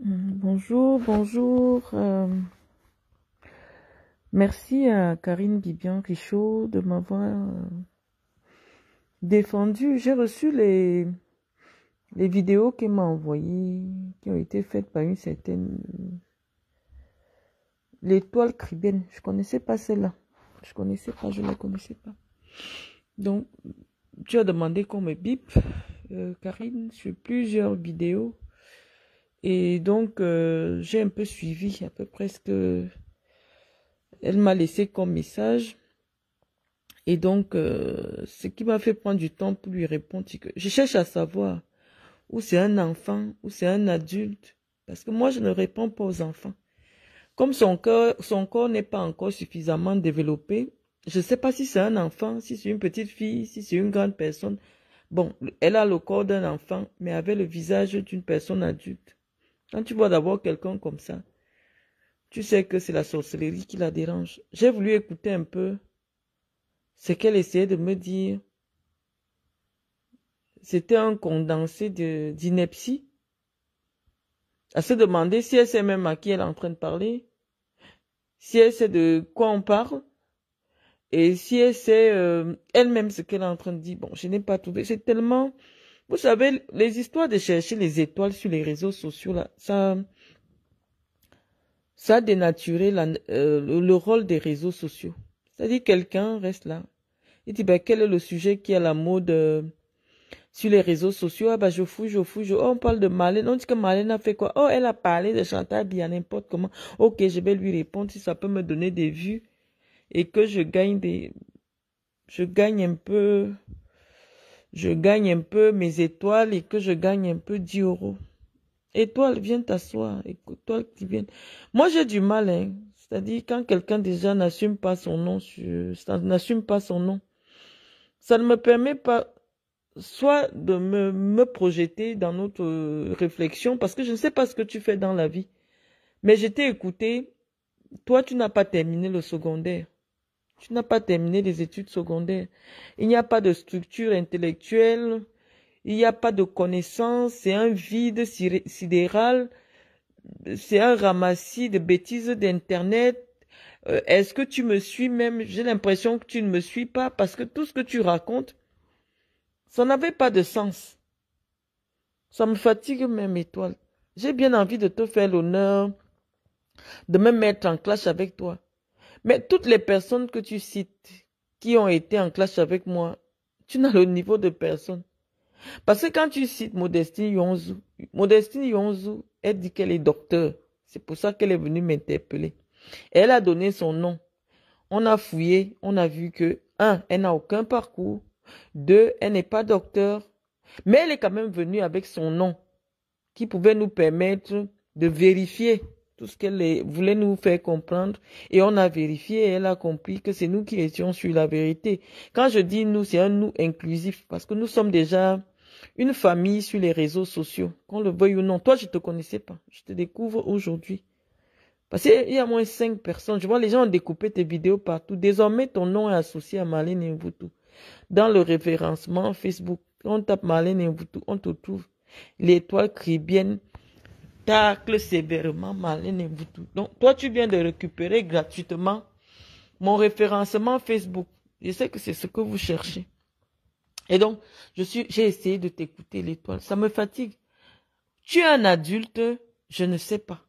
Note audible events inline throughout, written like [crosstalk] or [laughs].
Euh, bonjour, bonjour. Euh. merci à Karine Bibian Richaud de m'avoir euh, défendu. J'ai reçu les, les vidéos qu'elle m'a envoyées, qui ont été faites par une certaine... L'étoile cribienne. Je connaissais pas celle-là. Je connaissais pas, je ne la connaissais pas. Donc, tu as demandé qu'on me bip, Karine, sur plusieurs vidéos et donc, euh, j'ai un peu suivi à peu près ce qu'elle elle m'a laissé comme message. Et donc, euh, ce qui m'a fait prendre du temps pour lui répondre, c'est que je cherche à savoir où c'est un enfant, ou c'est un adulte. Parce que moi, je ne réponds pas aux enfants. Comme son corps, son corps n'est pas encore suffisamment développé, je ne sais pas si c'est un enfant, si c'est une petite fille, si c'est une grande personne. Bon, elle a le corps d'un enfant, mais avec le visage d'une personne adulte. Quand tu vois d'abord quelqu'un comme ça, tu sais que c'est la sorcellerie qui la dérange. J'ai voulu écouter un peu ce qu'elle essayait de me dire. C'était un condensé d'ineptie. À se demander si elle sait même à qui elle est en train de parler, si elle sait de quoi on parle, et si elle sait euh, elle-même ce qu'elle est en train de dire. Bon, je n'ai pas trouvé. C'est tellement vous savez, les histoires de chercher les étoiles sur les réseaux sociaux, là, ça, ça a dénaturé euh, le rôle des réseaux sociaux. C'est-à-dire quelqu'un reste là. Il dit, ben, quel est le sujet qui est la mode euh, sur les réseaux sociaux? Ah, ben, je fous, je fouille, je... Oh, on parle de Marlène. On dit que Marlène a fait quoi? Oh, elle a parlé de Chantal bien n'importe comment. Ok, je vais lui répondre si ça peut me donner des vues et que je gagne des, je gagne un peu je gagne un peu mes étoiles et que je gagne un peu 10 euros. Étoile, viens t'asseoir. toi qui viens. Moi, j'ai du mal, hein. C'est-à-dire, quand quelqu'un déjà n'assume pas son nom, n'assume pas son nom, ça ne me permet pas, soit de me, projeter dans notre euh, réflexion, parce que je ne sais pas ce que tu fais dans la vie. Mais je t'ai écouté. Toi, tu n'as pas terminé le secondaire. Tu n'as pas terminé les études secondaires. Il n'y a pas de structure intellectuelle. Il n'y a pas de connaissances. C'est un vide sidéral. C'est un ramassis de bêtises d'Internet. Euh, est-ce que tu me suis même J'ai l'impression que tu ne me suis pas parce que tout ce que tu racontes, ça n'avait pas de sens. Ça me fatigue même, étoile. J'ai bien envie de te faire l'honneur de me mettre en clash avec toi. Mais toutes les personnes que tu cites, qui ont été en clash avec moi, tu n'as le niveau de personne. Parce que quand tu cites Modestine Yonzou, Modestine Yonzou, elle dit qu'elle est docteur. C'est pour ça qu'elle est venue m'interpeller. Elle a donné son nom. On a fouillé, on a vu que, un, elle n'a aucun parcours. Deux, elle n'est pas docteur. Mais elle est quand même venue avec son nom, qui pouvait nous permettre de vérifier tout ce qu'elle voulait nous faire comprendre. Et on a vérifié et elle a compris que c'est nous qui étions sur la vérité. Quand je dis nous, c'est un nous inclusif parce que nous sommes déjà une famille sur les réseaux sociaux. Qu'on le veuille ou non. Toi, je ne te connaissais pas. Je te découvre aujourd'hui. Parce qu'il y a moins cinq personnes. Je vois les gens ont découpé tes vidéos partout. Désormais, ton nom est associé à Marlène Mvutu. Dans le référencement Facebook, on tape Marlène Mvutu, on te trouve. L'étoile cribienne tacle sévèrement, malin vous tout. Donc, toi, tu viens de récupérer gratuitement mon référencement Facebook. Je sais que c'est ce que vous cherchez. Et donc, je suis, j'ai essayé de t'écouter l'étoile. Ça me fatigue. Tu es un adulte, je ne sais pas.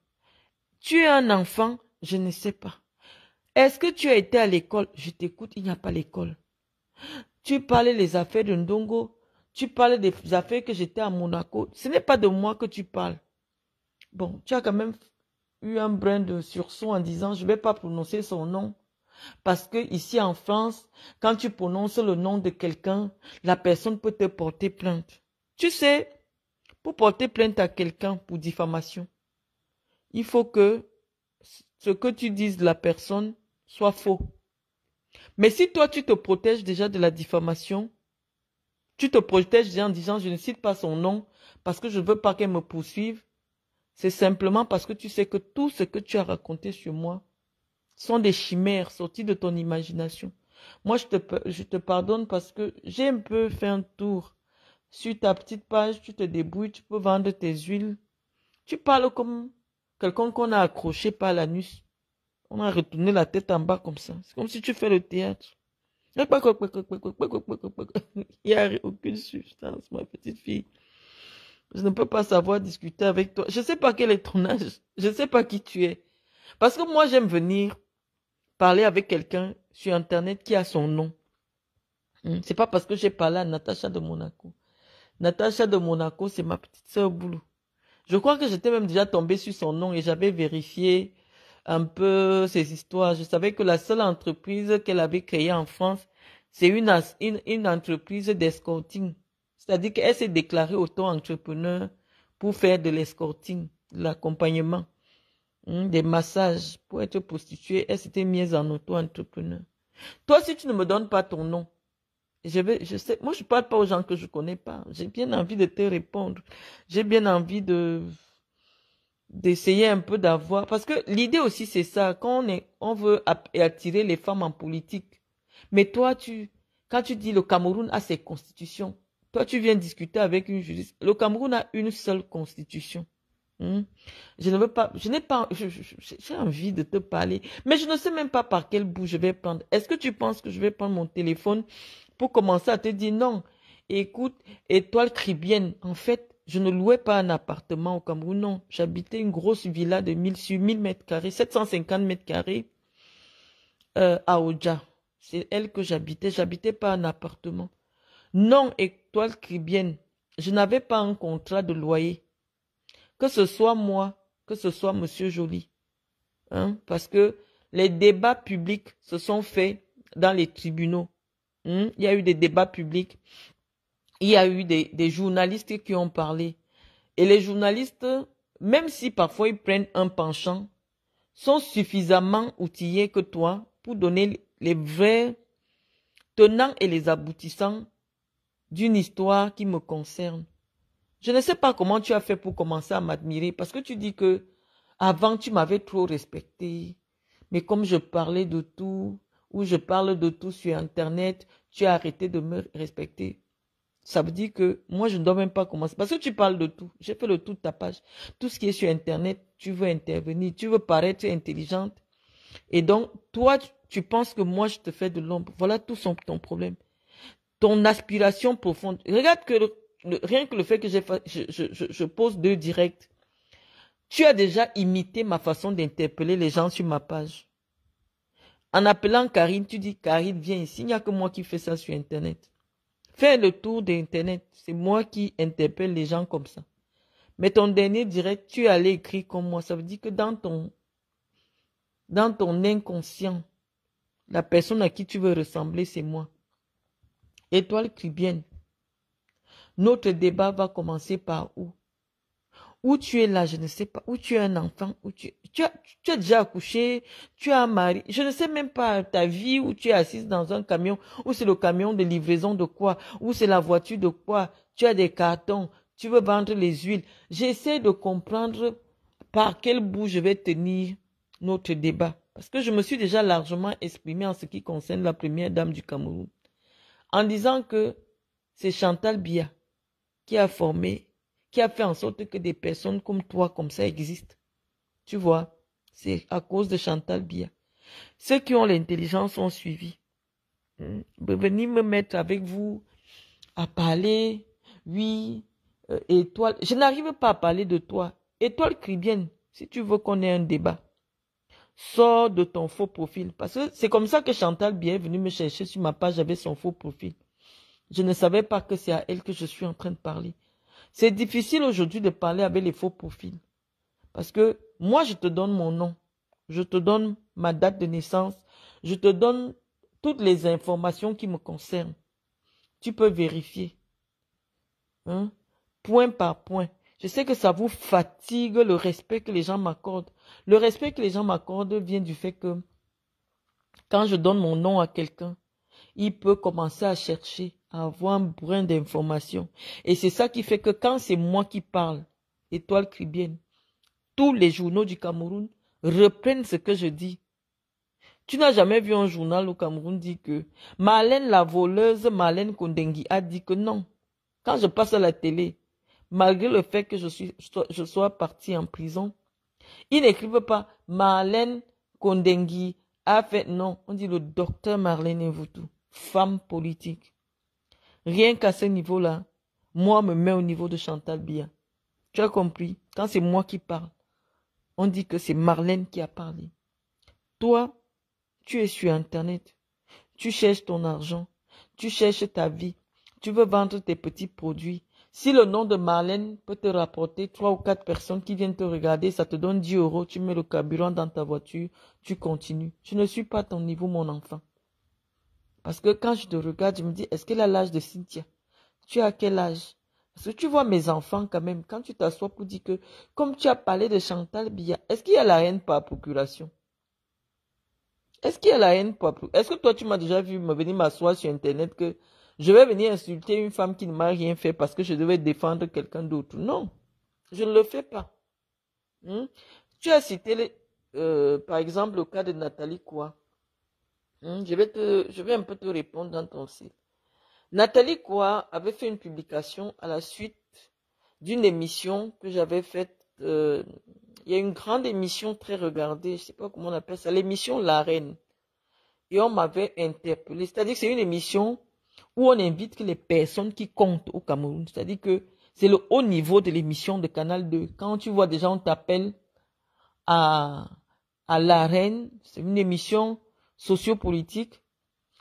Tu es un enfant, je ne sais pas. Est-ce que tu as été à l'école? Je t'écoute, il n'y a pas l'école. Tu parlais des affaires de Ndongo. Tu parlais des affaires que j'étais à Monaco. Ce n'est pas de moi que tu parles. Bon, tu as quand même eu un brin de sursaut en disant je ne vais pas prononcer son nom. Parce que ici en France, quand tu prononces le nom de quelqu'un, la personne peut te porter plainte. Tu sais, pour porter plainte à quelqu'un pour diffamation, il faut que ce que tu dises de la personne soit faux. Mais si toi tu te protèges déjà de la diffamation, tu te protèges déjà en disant je ne cite pas son nom parce que je ne veux pas qu'elle me poursuive, c'est simplement parce que tu sais que tout ce que tu as raconté sur moi sont des chimères sorties de ton imagination. Moi, je te, pardonne parce que j'ai un peu fait un tour. Sur ta petite page, tu te débrouilles, tu peux vendre tes huiles. Tu parles comme quelqu'un qu'on a accroché par l'anus. On a retourné la tête en bas comme ça. C'est comme si tu fais le théâtre. [laughs] Il n'y a aucune substance, ma petite fille. Je ne peux pas savoir discuter avec toi. Je ne sais pas quel est ton âge. Je ne sais pas qui tu es. Parce que moi, j'aime venir parler avec quelqu'un sur Internet qui a son nom. Hmm. C'est pas parce que j'ai parlé à Natacha de Monaco. Natacha de Monaco, c'est ma petite sœur Boulou. Je crois que j'étais même déjà tombée sur son nom et j'avais vérifié un peu ses histoires. Je savais que la seule entreprise qu'elle avait créée en France, c'est une, une, une entreprise d'escorting. C'est-à-dire qu'elle s'est déclarée auto-entrepreneur pour faire de l'escorting, de l'accompagnement, hein, des massages pour être prostituée. Elle s'était mise en auto-entrepreneur. Toi, si tu ne me donnes pas ton nom, je vais, je sais, moi je parle pas aux gens que je connais pas. J'ai bien envie de te répondre. J'ai bien envie de d'essayer un peu d'avoir parce que l'idée aussi c'est ça quand on est on veut attirer les femmes en politique mais toi tu quand tu dis le Cameroun a ses constitutions toi, tu viens discuter avec une justice. Le Cameroun a une seule constitution. Hmm? Je ne veux pas, je n'ai pas, j'ai envie de te parler, mais je ne sais même pas par quel bout je vais prendre. Est-ce que tu penses que je vais prendre mon téléphone pour commencer à te dire non? Écoute, étoile cribienne, en fait, je ne louais pas un appartement au Cameroun, non. J'habitais une grosse villa de 1000 sur 1000 mètres carrés, 750 mètres carrés, euh, à Oja. C'est elle que j'habitais. J'habitais pas un appartement. Non, étoile cribienne, je n'avais pas un contrat de loyer. Que ce soit moi, que ce soit Monsieur Joly. Hein? Parce que les débats publics se sont faits dans les tribunaux. Hein. Il y a eu des débats publics. Il y a eu des, des journalistes qui ont parlé. Et les journalistes, même si parfois ils prennent un penchant, sont suffisamment outillés que toi pour donner les vrais tenants et les aboutissants d'une histoire qui me concerne. Je ne sais pas comment tu as fait pour commencer à m'admirer parce que tu dis que avant tu m'avais trop respecté. Mais comme je parlais de tout, ou je parle de tout sur Internet, tu as arrêté de me respecter. Ça veut dire que moi, je ne dois même pas commencer. Parce que tu parles de tout. J'ai fait le tout de ta page. Tout ce qui est sur Internet, tu veux intervenir, tu veux paraître intelligente. Et donc, toi, tu penses que moi, je te fais de l'ombre. Voilà tout son, ton problème ton aspiration profonde. Regarde que rien que le fait que je, je, je, pose deux directs, tu as déjà imité ma façon d'interpeller les gens sur ma page. En appelant Karine, tu dis Karine, viens ici, il n'y a que moi qui fais ça sur Internet. Fais le tour d'Internet, c'est moi qui interpelle les gens comme ça. Mais ton dernier direct, tu as allé comme moi. Ça veut dire que dans ton, dans ton inconscient, la personne à qui tu veux ressembler, c'est moi. Étoile cribienne, notre débat va commencer par où Où tu es là, je ne sais pas. Où tu es un enfant où tu, as, déjà accouché Tu as un mari Je ne sais même pas ta vie où tu es assise dans un camion, où c'est le camion de livraison de quoi Où c'est la voiture de quoi Tu as des cartons Tu veux vendre les huiles J'essaie de comprendre par quel bout je vais tenir notre débat. Parce que je me suis déjà largement exprimé en ce qui concerne la première dame du Cameroun en disant que c'est Chantal Bia qui a formé, qui a fait en sorte que des personnes comme toi, comme ça, existent. Tu vois, c'est à cause de Chantal Bia. Ceux qui ont l'intelligence ont suivi. Hmm. Venez me mettre avec vous à parler. Oui, euh, étoile. Je n'arrive pas à parler de toi. Étoile cribienne, si tu veux qu'on ait un débat. Sors de ton faux profil. Parce que c'est comme ça que Chantal bienvenue est venue me chercher sur ma page avec son faux profil. Je ne savais pas que c'est à elle que je suis en train de parler. C'est difficile aujourd'hui de parler avec les faux profils. Parce que moi, je te donne mon nom. Je te donne ma date de naissance. Je te donne toutes les informations qui me concernent. Tu peux vérifier. Hein? Point par point. Je sais que ça vous fatigue le respect que les gens m'accordent. Le respect que les gens m'accordent vient du fait que quand je donne mon nom à quelqu'un, il peut commencer à chercher, à avoir un brin d'information. Et c'est ça qui fait que quand c'est moi qui parle, étoile cribienne, tous les journaux du Cameroun reprennent ce que je dis. Tu n'as jamais vu un journal au Cameroun dire que Malène la voleuse, Malène Kondengi a dit que non. Quand je passe à la télé, malgré le fait que je, je sois partie en prison, il n'écrivent pas Marlène Kondengi. a fait, non, on dit le docteur Marlène Evoutou, femme politique. Rien qu'à ce niveau-là, moi me mets au niveau de Chantal Bia. Tu as compris, quand c'est moi qui parle, on dit que c'est Marlène qui a parlé. Toi, tu es sur Internet, tu cherches ton argent, tu cherches ta vie, tu veux vendre tes petits produits, si le nom de Marlène peut te rapporter trois ou quatre personnes qui viennent te regarder, ça te donne 10 euros, tu mets le carburant dans ta voiture, tu continues. Tu ne suis pas à ton niveau, mon enfant. Parce que quand je te regarde, je me dis, est-ce qu'elle a l'âge de Cynthia Tu as quel âge Parce que tu vois mes enfants quand même, quand tu t'assois pour dire que, comme tu as parlé de Chantal Bia, est-ce qu'il y a la haine par procuration Est-ce qu'il y a la haine par procuration Est-ce que toi, tu m'as déjà vu venir m'asseoir sur Internet que je vais venir insulter une femme qui ne m'a rien fait parce que je devais défendre quelqu'un d'autre. Non, je ne le fais pas. Hmm? Tu as cité, euh, par exemple, le cas de Nathalie Koua. Hmm? Je, vais te, je vais un peu te répondre dans ton site. Nathalie Quoi avait fait une publication à la suite d'une émission que j'avais faite. Euh, il y a une grande émission très regardée, je ne sais pas comment on appelle ça, l'émission La Reine. Et on m'avait interpellé. C'est-à-dire que c'est une émission où on invite que les personnes qui comptent au Cameroun, c'est-à-dire que c'est le haut niveau de l'émission de Canal 2. Quand tu vois déjà, on t'appelle à, à l'arène, c'est une émission sociopolitique,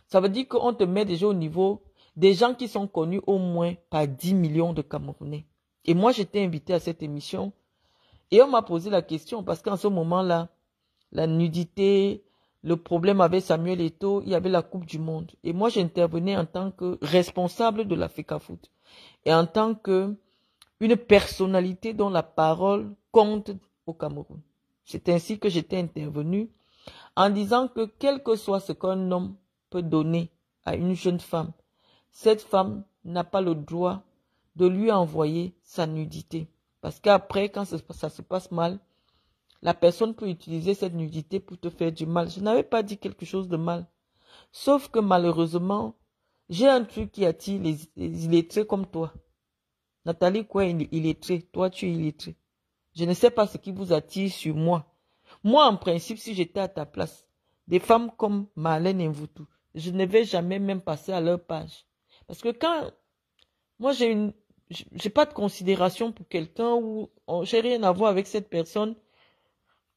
ça veut dire qu'on te met déjà au niveau des gens qui sont connus au moins par 10 millions de Camerounais. Et moi, j'étais invité à cette émission et on m'a posé la question parce qu'en ce moment-là, la nudité, le problème avec Samuel Eto'o, il y avait la Coupe du Monde. Et moi, j'intervenais en tant que responsable de la Foot et en tant que une personnalité dont la parole compte au Cameroun. C'est ainsi que j'étais intervenu en disant que quel que soit ce qu'un homme peut donner à une jeune femme, cette femme n'a pas le droit de lui envoyer sa nudité. Parce qu'après, quand ça se passe mal, la personne peut utiliser cette nudité pour te faire du mal. Je n'avais pas dit quelque chose de mal. Sauf que malheureusement, j'ai un truc qui attire les, illettrés comme toi. Nathalie, quoi, illettré Toi, tu es illettré. Je ne sais pas ce qui vous attire sur moi. Moi, en principe, si j'étais à ta place, des femmes comme Marlène et Voutou, je ne vais jamais même passer à leur page. Parce que quand moi j'ai une j'ai pas de considération pour quelqu'un ou oh, j'ai rien à voir avec cette personne,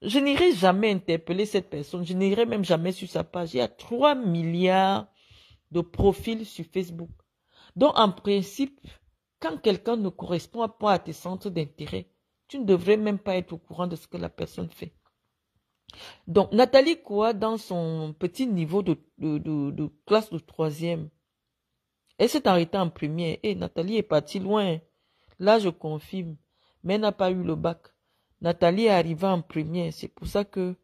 je n'irai jamais interpeller cette personne. Je n'irai même jamais sur sa page. Il y a 3 milliards de profils sur Facebook. Donc, en principe, quand quelqu'un ne correspond pas à tes centres d'intérêt, tu ne devrais même pas être au courant de ce que la personne fait. Donc, Nathalie quoi dans son petit niveau de, de, classe de troisième, elle s'est arrêtée en première. Et Nathalie est partie loin. Là, je confirme. Mais elle n'a pas eu le bac. Nathalie est arrivée en premier. C'est pour ça que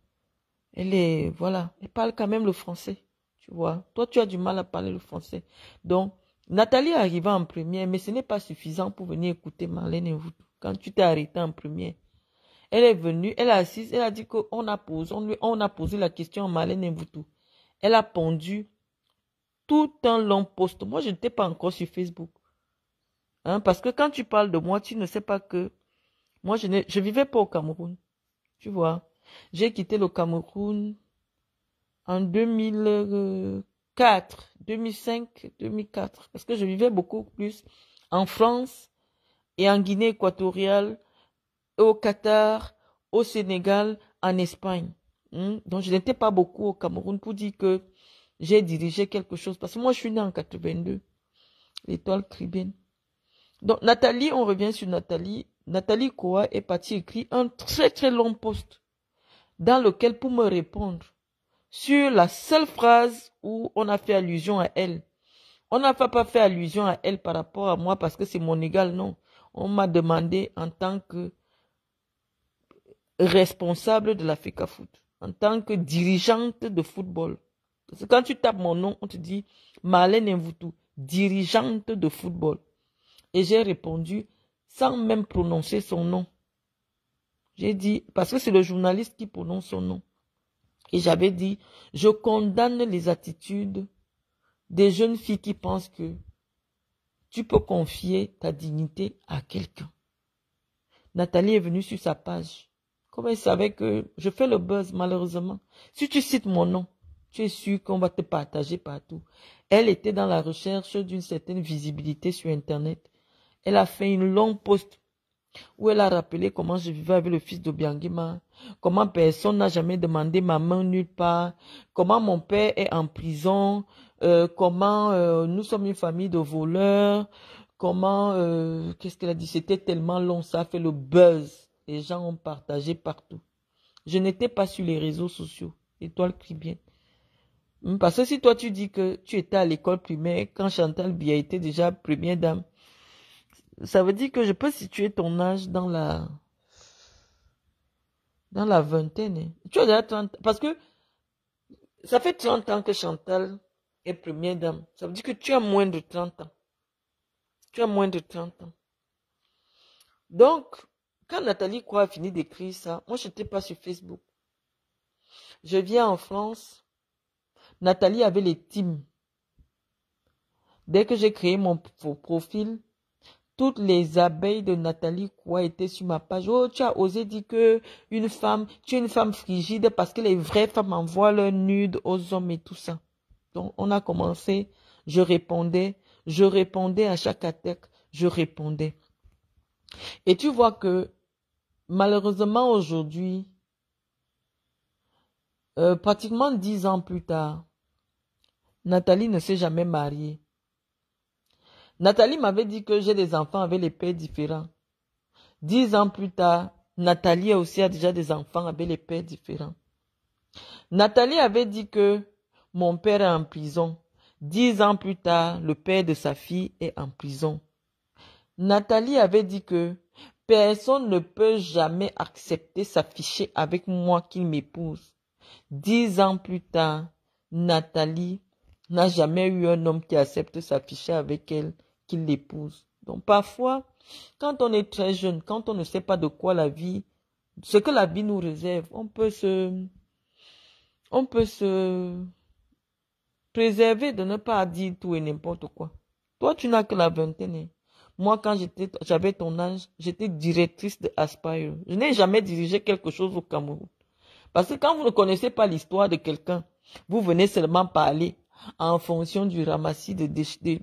elle est, voilà, elle parle quand même le français. Tu vois, toi, tu as du mal à parler le français. Donc, Nathalie est arrivée en première, mais ce n'est pas suffisant pour venir écouter Marlène et Quand tu t'es arrêté en première, elle est venue, elle a assise, elle a dit qu'on a posé, on, lui, on a posé la question à Marlène et Elle a pondu tout un long post. Moi, je n'étais pas encore sur Facebook. Hein, parce que quand tu parles de moi, tu ne sais pas que moi, je ne vivais pas au Cameroun. Tu vois. J'ai quitté le Cameroun en 2004, 2005, 2004. Parce que je vivais beaucoup plus en France et en Guinée équatoriale, au Qatar, au Sénégal, en Espagne. Hein. Donc, je n'étais pas beaucoup au Cameroun pour dire que j'ai dirigé quelque chose. Parce que moi, je suis née en 82, l'étoile cribienne. Donc, Nathalie, on revient sur Nathalie. Nathalie Koa est partie écrire un très très long post dans lequel pour me répondre sur la seule phrase où on a fait allusion à elle. On n'a pas fait allusion à elle par rapport à moi parce que c'est mon égal, non. On m'a demandé en tant que responsable de la FECA Foot, en tant que dirigeante de football. Parce quand tu tapes mon nom, on te dit Marlène Mvoutou, dirigeante de football. Et j'ai répondu sans même prononcer son nom. J'ai dit, parce que c'est le journaliste qui prononce son nom. Et j'avais dit, je condamne les attitudes des jeunes filles qui pensent que tu peux confier ta dignité à quelqu'un. Nathalie est venue sur sa page. Comme elle savait que je fais le buzz, malheureusement. Si tu cites mon nom, tu es sûr qu'on va te partager partout. Elle était dans la recherche d'une certaine visibilité sur Internet elle a fait une longue poste où elle a rappelé comment je vivais avec le fils de Bianguima, comment personne n'a jamais demandé ma main nulle part, comment mon père est en prison, euh, comment euh, nous sommes une famille de voleurs, comment, euh, qu'est-ce qu'elle a dit, c'était tellement long, ça a fait le buzz. Les gens ont partagé partout. Je n'étais pas sur les réseaux sociaux, étoile bien. Hmm, parce que si toi tu dis que tu étais à l'école primaire, quand Chantal Bia était déjà première dame, ça veut dire que je peux situer ton âge dans la dans la vingtaine. Tu as déjà 30 parce que ça fait 30 ans que Chantal est première dame. Ça veut dire que tu as moins de 30 ans. Tu as moins de 30 ans. Donc, quand Nathalie quoi a fini d'écrire ça, moi je n'étais pas sur Facebook. Je viens en France. Nathalie avait les teams. Dès que j'ai créé mon profil, toutes les abeilles de Nathalie quoi étaient sur ma page. Oh, tu as osé dire que une femme, tu es une femme frigide parce que les vraies femmes envoient leur nude aux hommes et tout ça. Donc, on a commencé. Je répondais, je répondais à chaque attaque, je répondais. Et tu vois que, malheureusement, aujourd'hui, euh, pratiquement dix ans plus tard, Nathalie ne s'est jamais mariée. Nathalie m'avait dit que j'ai des enfants avec les pères différents. Dix ans plus tard, Nathalie aussi a déjà des enfants avec les pères différents. Nathalie avait dit que mon père est en prison. Dix ans plus tard, le père de sa fille est en prison. Nathalie avait dit que personne ne peut jamais accepter s'afficher avec moi qu'il m'épouse. Dix ans plus tard, Nathalie n'a jamais eu un homme qui accepte s'afficher avec elle qu'il l'épouse. Donc parfois, quand on est très jeune, quand on ne sait pas de quoi la vie, ce que la vie nous réserve, on peut se, on peut se préserver de ne pas dire tout et n'importe quoi. Toi, tu n'as que la vingtaine. Moi, quand j'étais, j'avais ton âge, j'étais directrice de Aspire. Je n'ai jamais dirigé quelque chose au Cameroun. Parce que quand vous ne connaissez pas l'histoire de quelqu'un, vous venez seulement parler en fonction du ramassis de,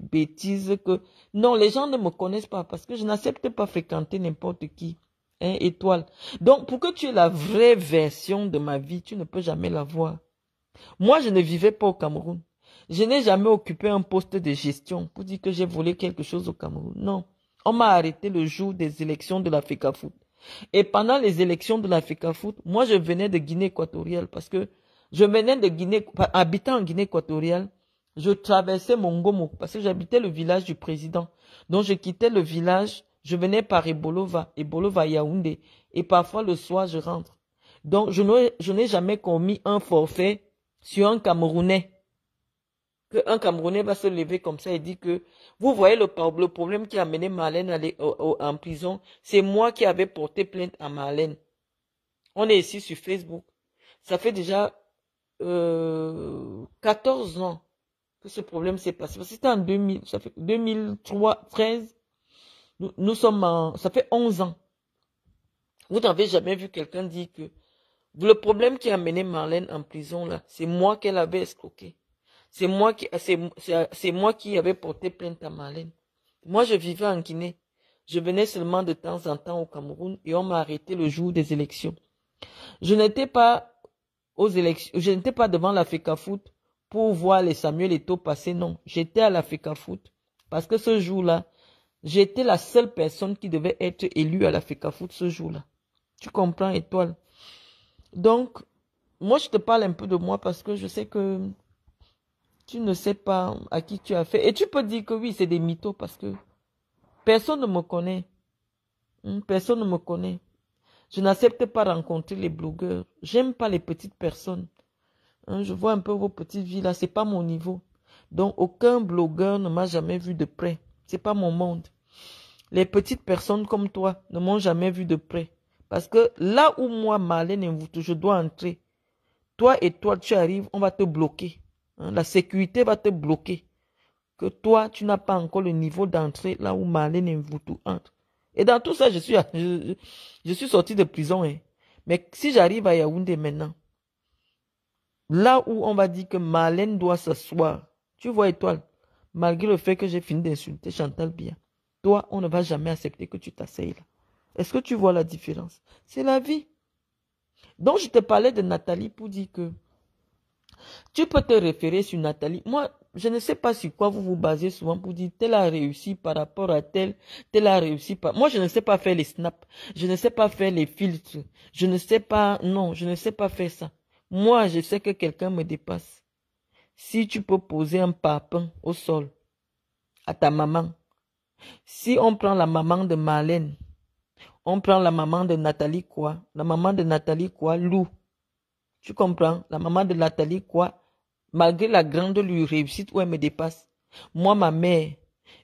bêtises que... Non, les gens ne me connaissent pas parce que je n'accepte pas fréquenter n'importe qui. Hein, étoile. Donc, pour que tu aies la vraie version de ma vie, tu ne peux jamais la voir. Moi, je ne vivais pas au Cameroun. Je n'ai jamais occupé un poste de gestion pour dire que j'ai volé quelque chose au Cameroun. Non. On m'a arrêté le jour des élections de la Foot. Et pendant les élections de la Foot, moi, je venais de Guinée équatoriale parce que je venais de Guinée, habitant en Guinée équatoriale, je traversais Mongomo parce que j'habitais le village du président. Donc je quittais le village, je venais par Ebolova, Ebolova Yaoundé, et parfois le soir je rentre. Donc je n'ai jamais commis un forfait sur un Camerounais. Que un Camerounais va se lever comme ça et dit que vous voyez le, problème qui a amené Marlène à aller, en prison, c'est moi qui avais porté plainte à Marlène. On est ici sur Facebook. Ça fait déjà 14 euh, ans que ce problème s'est passé. Parce que c'était en 2000, ça fait 2003, 13. Nous, sommes en, ça fait 11 ans. Vous n'avez jamais vu quelqu'un dire que le problème qui a amené Marlène en prison là, c'est moi qu'elle avait escroqué. C'est moi qui, c'est moi qui avait porté plainte à Marlène. Moi, je vivais en Guinée. Je venais seulement de temps en temps au Cameroun et on m'a arrêté le jour des élections. Je n'étais pas aux élections. Je n'étais pas devant la Foot pour voir les Samuel Eto'o passer. Non, j'étais à la Foot parce que ce jour-là, j'étais la seule personne qui devait être élue à la Foot ce jour-là. Tu comprends, étoile. Donc, moi, je te parle un peu de moi parce que je sais que tu ne sais pas à qui tu as fait. Et tu peux dire que oui, c'est des mythos parce que personne ne me connaît. Hmm, personne ne me connaît. Je n'accepte pas rencontrer les blogueurs. J'aime pas les petites personnes. Hein, je vois un peu vos petites vies là, c'est pas mon niveau. Donc aucun blogueur ne m'a jamais vu de près. C'est pas mon monde. Les petites personnes comme toi ne m'ont jamais vu de près. Parce que là où moi, Marlène je dois entrer, toi et toi, tu arrives, on va te bloquer. Hein, la sécurité va te bloquer. Que toi, tu n'as pas encore le niveau d'entrée là où Marlène tout entre. Et dans tout ça, je suis, je, suis sorti de prison. Hein. Mais si j'arrive à Yaoundé maintenant, là où on va dire que Marlène doit s'asseoir, tu vois, étoile, malgré le fait que j'ai fini d'insulter Chantal Bia, toi, on ne va jamais accepter que tu t'asseyes là. Est-ce que tu vois la différence C'est la vie. Donc, je te parlais de Nathalie pour dire que tu peux te référer sur Nathalie. Moi, je ne sais pas sur quoi vous vous basez souvent pour dire telle a réussi par rapport à telle, telle a réussi par. Moi, je ne sais pas faire les snaps. Je ne sais pas faire les filtres. Je ne sais pas, non, je ne sais pas faire ça. Moi, je sais que quelqu'un me dépasse. Si tu peux poser un papin au sol à ta maman, si on prend la maman de Marlène, on prend la maman de Nathalie quoi, la maman de Nathalie quoi, Lou, tu comprends La maman de Nathalie, quoi Malgré la grande réussite où elle me dépasse. Moi, ma mère,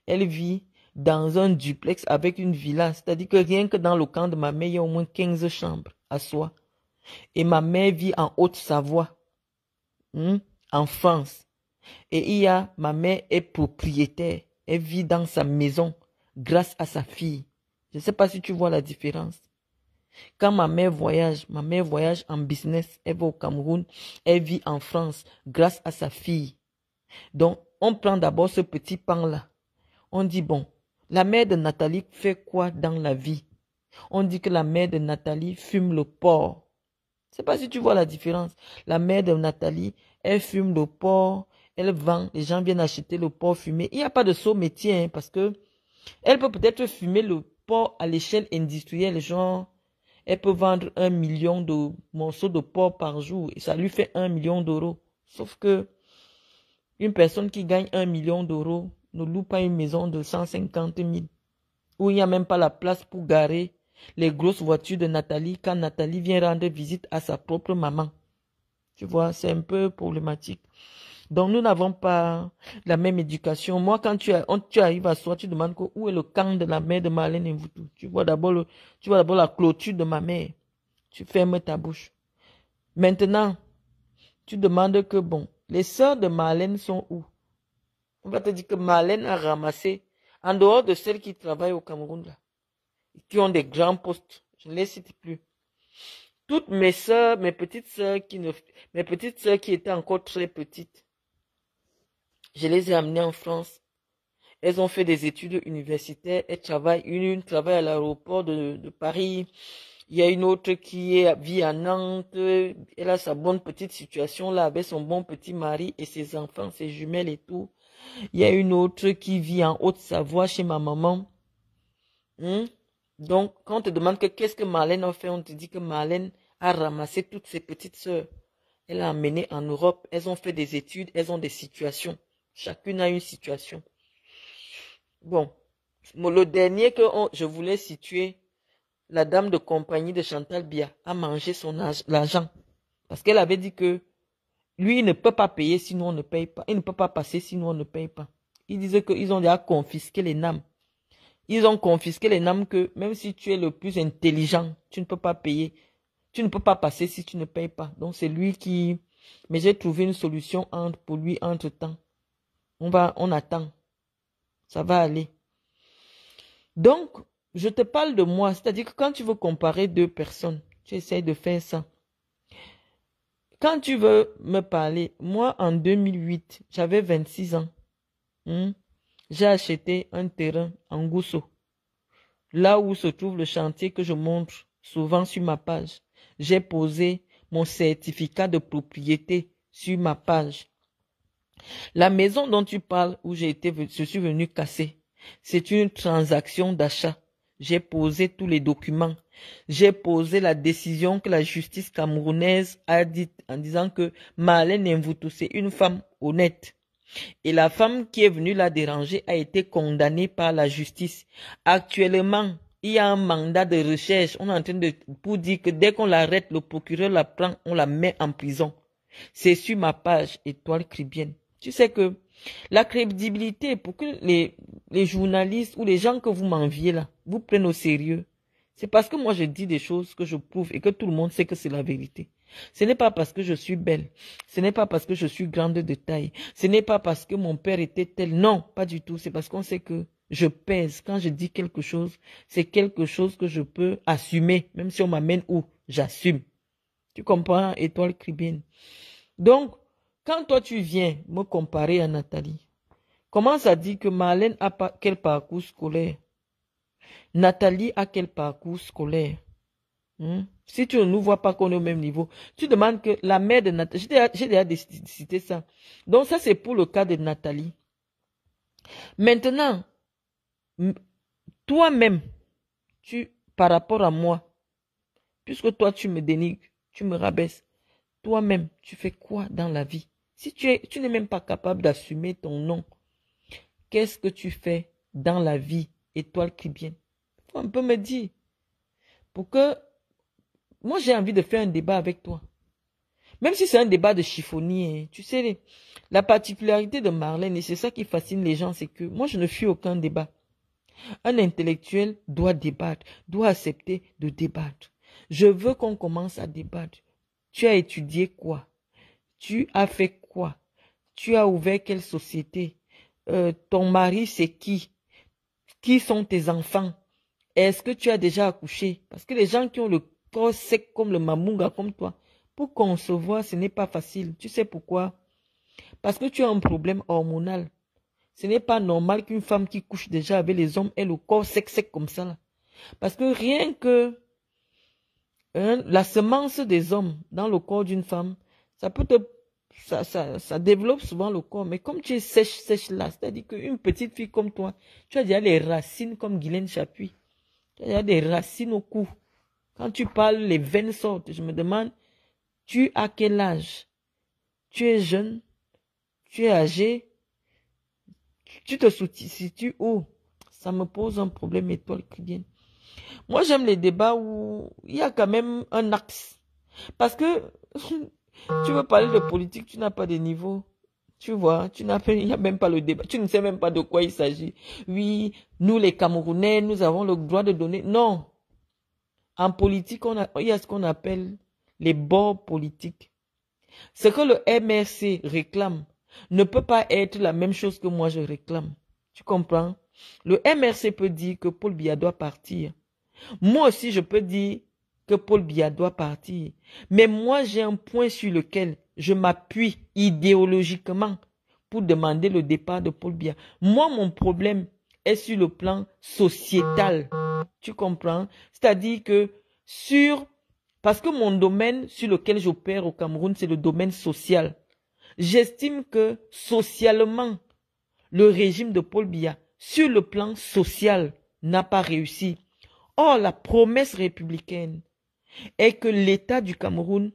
elle vit dans un duplex avec une villa. C'est-à-dire que rien que dans le camp de ma mère, il y a au moins 15 chambres à soi. Et ma mère vit en Haute-Savoie, hmm, en France. Et il y a, ma mère est propriétaire. Elle vit dans sa maison grâce à sa fille. Je ne sais pas si tu vois la différence. Quand ma mère voyage, ma mère voyage en business, elle va au Cameroun, elle vit en France grâce à sa fille. Donc, on prend d'abord ce petit pan-là. On dit, bon, la mère de Nathalie fait quoi dans la vie On dit que la mère de Nathalie fume le porc. Je sais pas si tu vois la différence. La mère de Nathalie, elle fume le porc, elle vend, les gens viennent acheter le porc fumé. Il n'y a pas de saut métier, hein, parce que elle peut peut-être fumer le porc à l'échelle industrielle, genre elle peut vendre un million de morceaux de porc par jour et ça lui fait un million d'euros. Sauf que une personne qui gagne un million d'euros ne loue pas une maison de 150 000 où il n'y a même pas la place pour garer les grosses voitures de Nathalie quand Nathalie vient rendre visite à sa propre maman. Tu vois, c'est un peu problématique. Donc nous n'avons pas la même éducation. Moi, quand tu, arrives à soi, tu demandes où est le camp de la mère de Marlène et Tu vois d'abord la clôture de ma mère. Tu fermes ta bouche. Maintenant, tu demandes que bon, les sœurs de Marlène sont où On va te dire que Marlène a ramassé en dehors de celles qui travaillent au Cameroun là, qui ont des grands postes. Je ne les cite plus toutes mes sœurs, mes petites soeurs qui ne, mes petites sœurs qui étaient encore très petites, je les ai amenées en France. Elles ont fait des études universitaires. Elles travaillent. Une, une travaille à l'aéroport de, Paris. Il y a une autre qui vit à Nantes. Elle a sa bonne petite situation là avec son bon petit mari et ses enfants, ses jumelles et tout. Il y a une autre qui vit en Haute-Savoie chez ma maman. Hmm? Donc, quand on te demande qu'est-ce que Marlène a fait, on te dit que Marlène a ramassé toutes ses petites soeurs. Elle a amenée en Europe. Elles ont fait des études, elles ont des situations. Chacune a une situation. Bon, le dernier que je voulais situer, la dame de compagnie de Chantal Bia a mangé son l'argent parce qu'elle avait dit que lui il ne peut pas payer sinon on ne paye pas, il ne peut pas passer sinon on ne paye pas. Ils disaient qu'ils ont déjà confisqué les names. Ils ont confisqué les names que même si tu es le plus intelligent, tu ne peux pas payer, tu ne peux pas passer si tu ne payes pas. Donc c'est lui qui. Mais j'ai trouvé une solution pour lui entre temps. On va, on attend. Ça va aller. Donc, je te parle de moi. C'est-à-dire que quand tu veux comparer deux personnes, tu essayes de faire ça. Quand tu veux me parler, moi, en 2008, j'avais 26 ans. Hmm? J'ai acheté un terrain en Gousso. Là où se trouve le chantier que je montre souvent sur ma page. J'ai posé mon certificat de propriété sur ma page. La maison dont tu parles, où j'ai été, je suis venu casser, c'est une transaction d'achat. J'ai posé tous les documents. J'ai posé la décision que la justice camerounaise a dite en disant que Marlène Mvoutou, c'est une femme honnête. Et la femme qui est venue la déranger a été condamnée par la justice. Actuellement, il y a un mandat de recherche. On est en train de, pour dire que dès qu'on l'arrête, le procureur la prend, on la met en prison. C'est sur ma page Étoile Cribienne. Tu sais que la crédibilité pour que les, les journalistes ou les gens que vous m'enviez là vous prennent au sérieux, c'est parce que moi je dis des choses que je prouve et que tout le monde sait que c'est la vérité. Ce n'est pas parce que je suis belle, ce n'est pas parce que je suis grande de taille, ce n'est pas parce que mon père était tel. Non, pas du tout. C'est parce qu'on sait que je pèse. Quand je dis quelque chose, c'est quelque chose que je peux assumer, même si on m'amène où j'assume. Tu comprends, étoile cribine. Donc, quand toi tu viens me comparer à Nathalie, comment ça dire que Marlène a quel parcours scolaire Nathalie a quel parcours scolaire hmm? Si tu ne nous vois pas qu'on est au même niveau, tu demandes que la mère de Nathalie... J'ai déjà, cité ça. Donc ça, c'est pour le cas de Nathalie. Maintenant, toi-même, tu, par rapport à moi, puisque toi, tu me dénigres, tu me rabaisses, toi-même, tu fais quoi dans la vie Si tu, es, tu n'es même pas capable d'assumer ton nom, qu'est-ce que tu fais dans la vie, étoile qui vient Faut un peu me dire. Pour que... Moi, j'ai envie de faire un débat avec toi. Même si c'est un débat de chiffonnier, hein, tu sais, la particularité de Marlène, et c'est ça qui fascine les gens, c'est que moi, je ne fuis aucun débat. Un intellectuel doit débattre, doit accepter de débattre. Je veux qu'on commence à débattre. Tu as étudié quoi Tu as fait quoi Tu as ouvert quelle société euh, Ton mari, c'est qui Qui sont tes enfants Est-ce que tu as déjà accouché Parce que les gens qui ont le corps sec comme le mamunga, comme toi, pour concevoir, ce n'est pas facile. Tu sais pourquoi Parce que tu as un problème hormonal. Ce n'est pas normal qu'une femme qui couche déjà avec les hommes ait le corps sec sec comme ça. Parce que rien que Hein? la semence des hommes dans le corps d'une femme, ça peut ça, ça, développe souvent le corps. Mais comme tu es sèche, sèche là, c'est-à-dire qu'une petite fille comme toi, tu as déjà les racines comme Guylaine Chapuis. Tu as déjà des racines au cou. Quand tu parles, les veines sortent. Je me demande, tu as quel âge? Tu es jeune? Tu es âgé? Tu te soucies-tu où? Ça me pose un problème, étoile chrétienne. Moi, j'aime les débats où il y a quand même un axe. Parce que [laughs] tu veux parler de politique, tu n'as pas de niveau. Tu vois, tu n'as même pas le débat. Tu ne sais même pas de quoi il s'agit. Oui, nous les Camerounais, nous avons le droit de donner. Non. En politique, on a, il y a ce qu'on appelle les bords politiques. Ce que le MRC réclame ne peut pas être la même chose que moi je réclame. Tu comprends? Le MRC peut dire que Paul Biya doit partir. Moi aussi, je peux dire que Paul Biya doit partir. Mais moi, j'ai un point sur lequel je m'appuie idéologiquement pour demander le départ de Paul Biya. Moi, mon problème est sur le plan sociétal. Tu comprends C'est-à-dire que sur... Parce que mon domaine sur lequel j'opère au Cameroun, c'est le domaine social. J'estime que socialement, le régime de Paul Biya, sur le plan social, n'a pas réussi. Or, la promesse républicaine est que l'État du Cameroun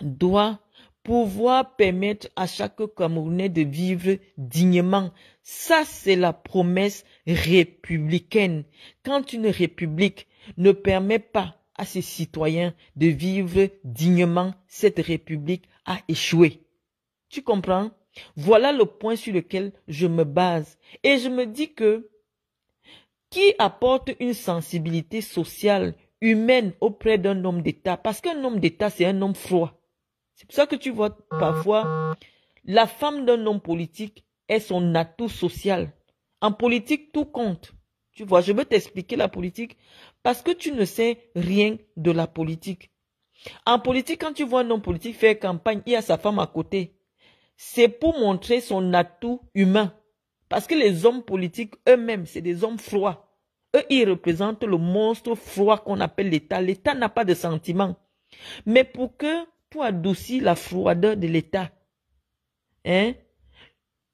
doit pouvoir permettre à chaque Camerounais de vivre dignement. Ça, c'est la promesse républicaine. Quand une république ne permet pas à ses citoyens de vivre dignement, cette république a échoué. Tu comprends Voilà le point sur lequel je me base. Et je me dis que qui apporte une sensibilité sociale, humaine auprès d'un homme d'État. Parce qu'un homme d'État, c'est un homme froid. C'est pour ça que tu vois parfois, la femme d'un homme politique est son atout social. En politique, tout compte. Tu vois, je veux t'expliquer la politique parce que tu ne sais rien de la politique. En politique, quand tu vois un homme politique faire campagne, il y a sa femme à côté. C'est pour montrer son atout humain. Parce que les hommes politiques eux-mêmes, c'est des hommes froids. Eux, ils représentent le monstre froid qu'on appelle l'État. L'État n'a pas de sentiments. Mais pour que, pour adoucir la froideur de l'État, hein,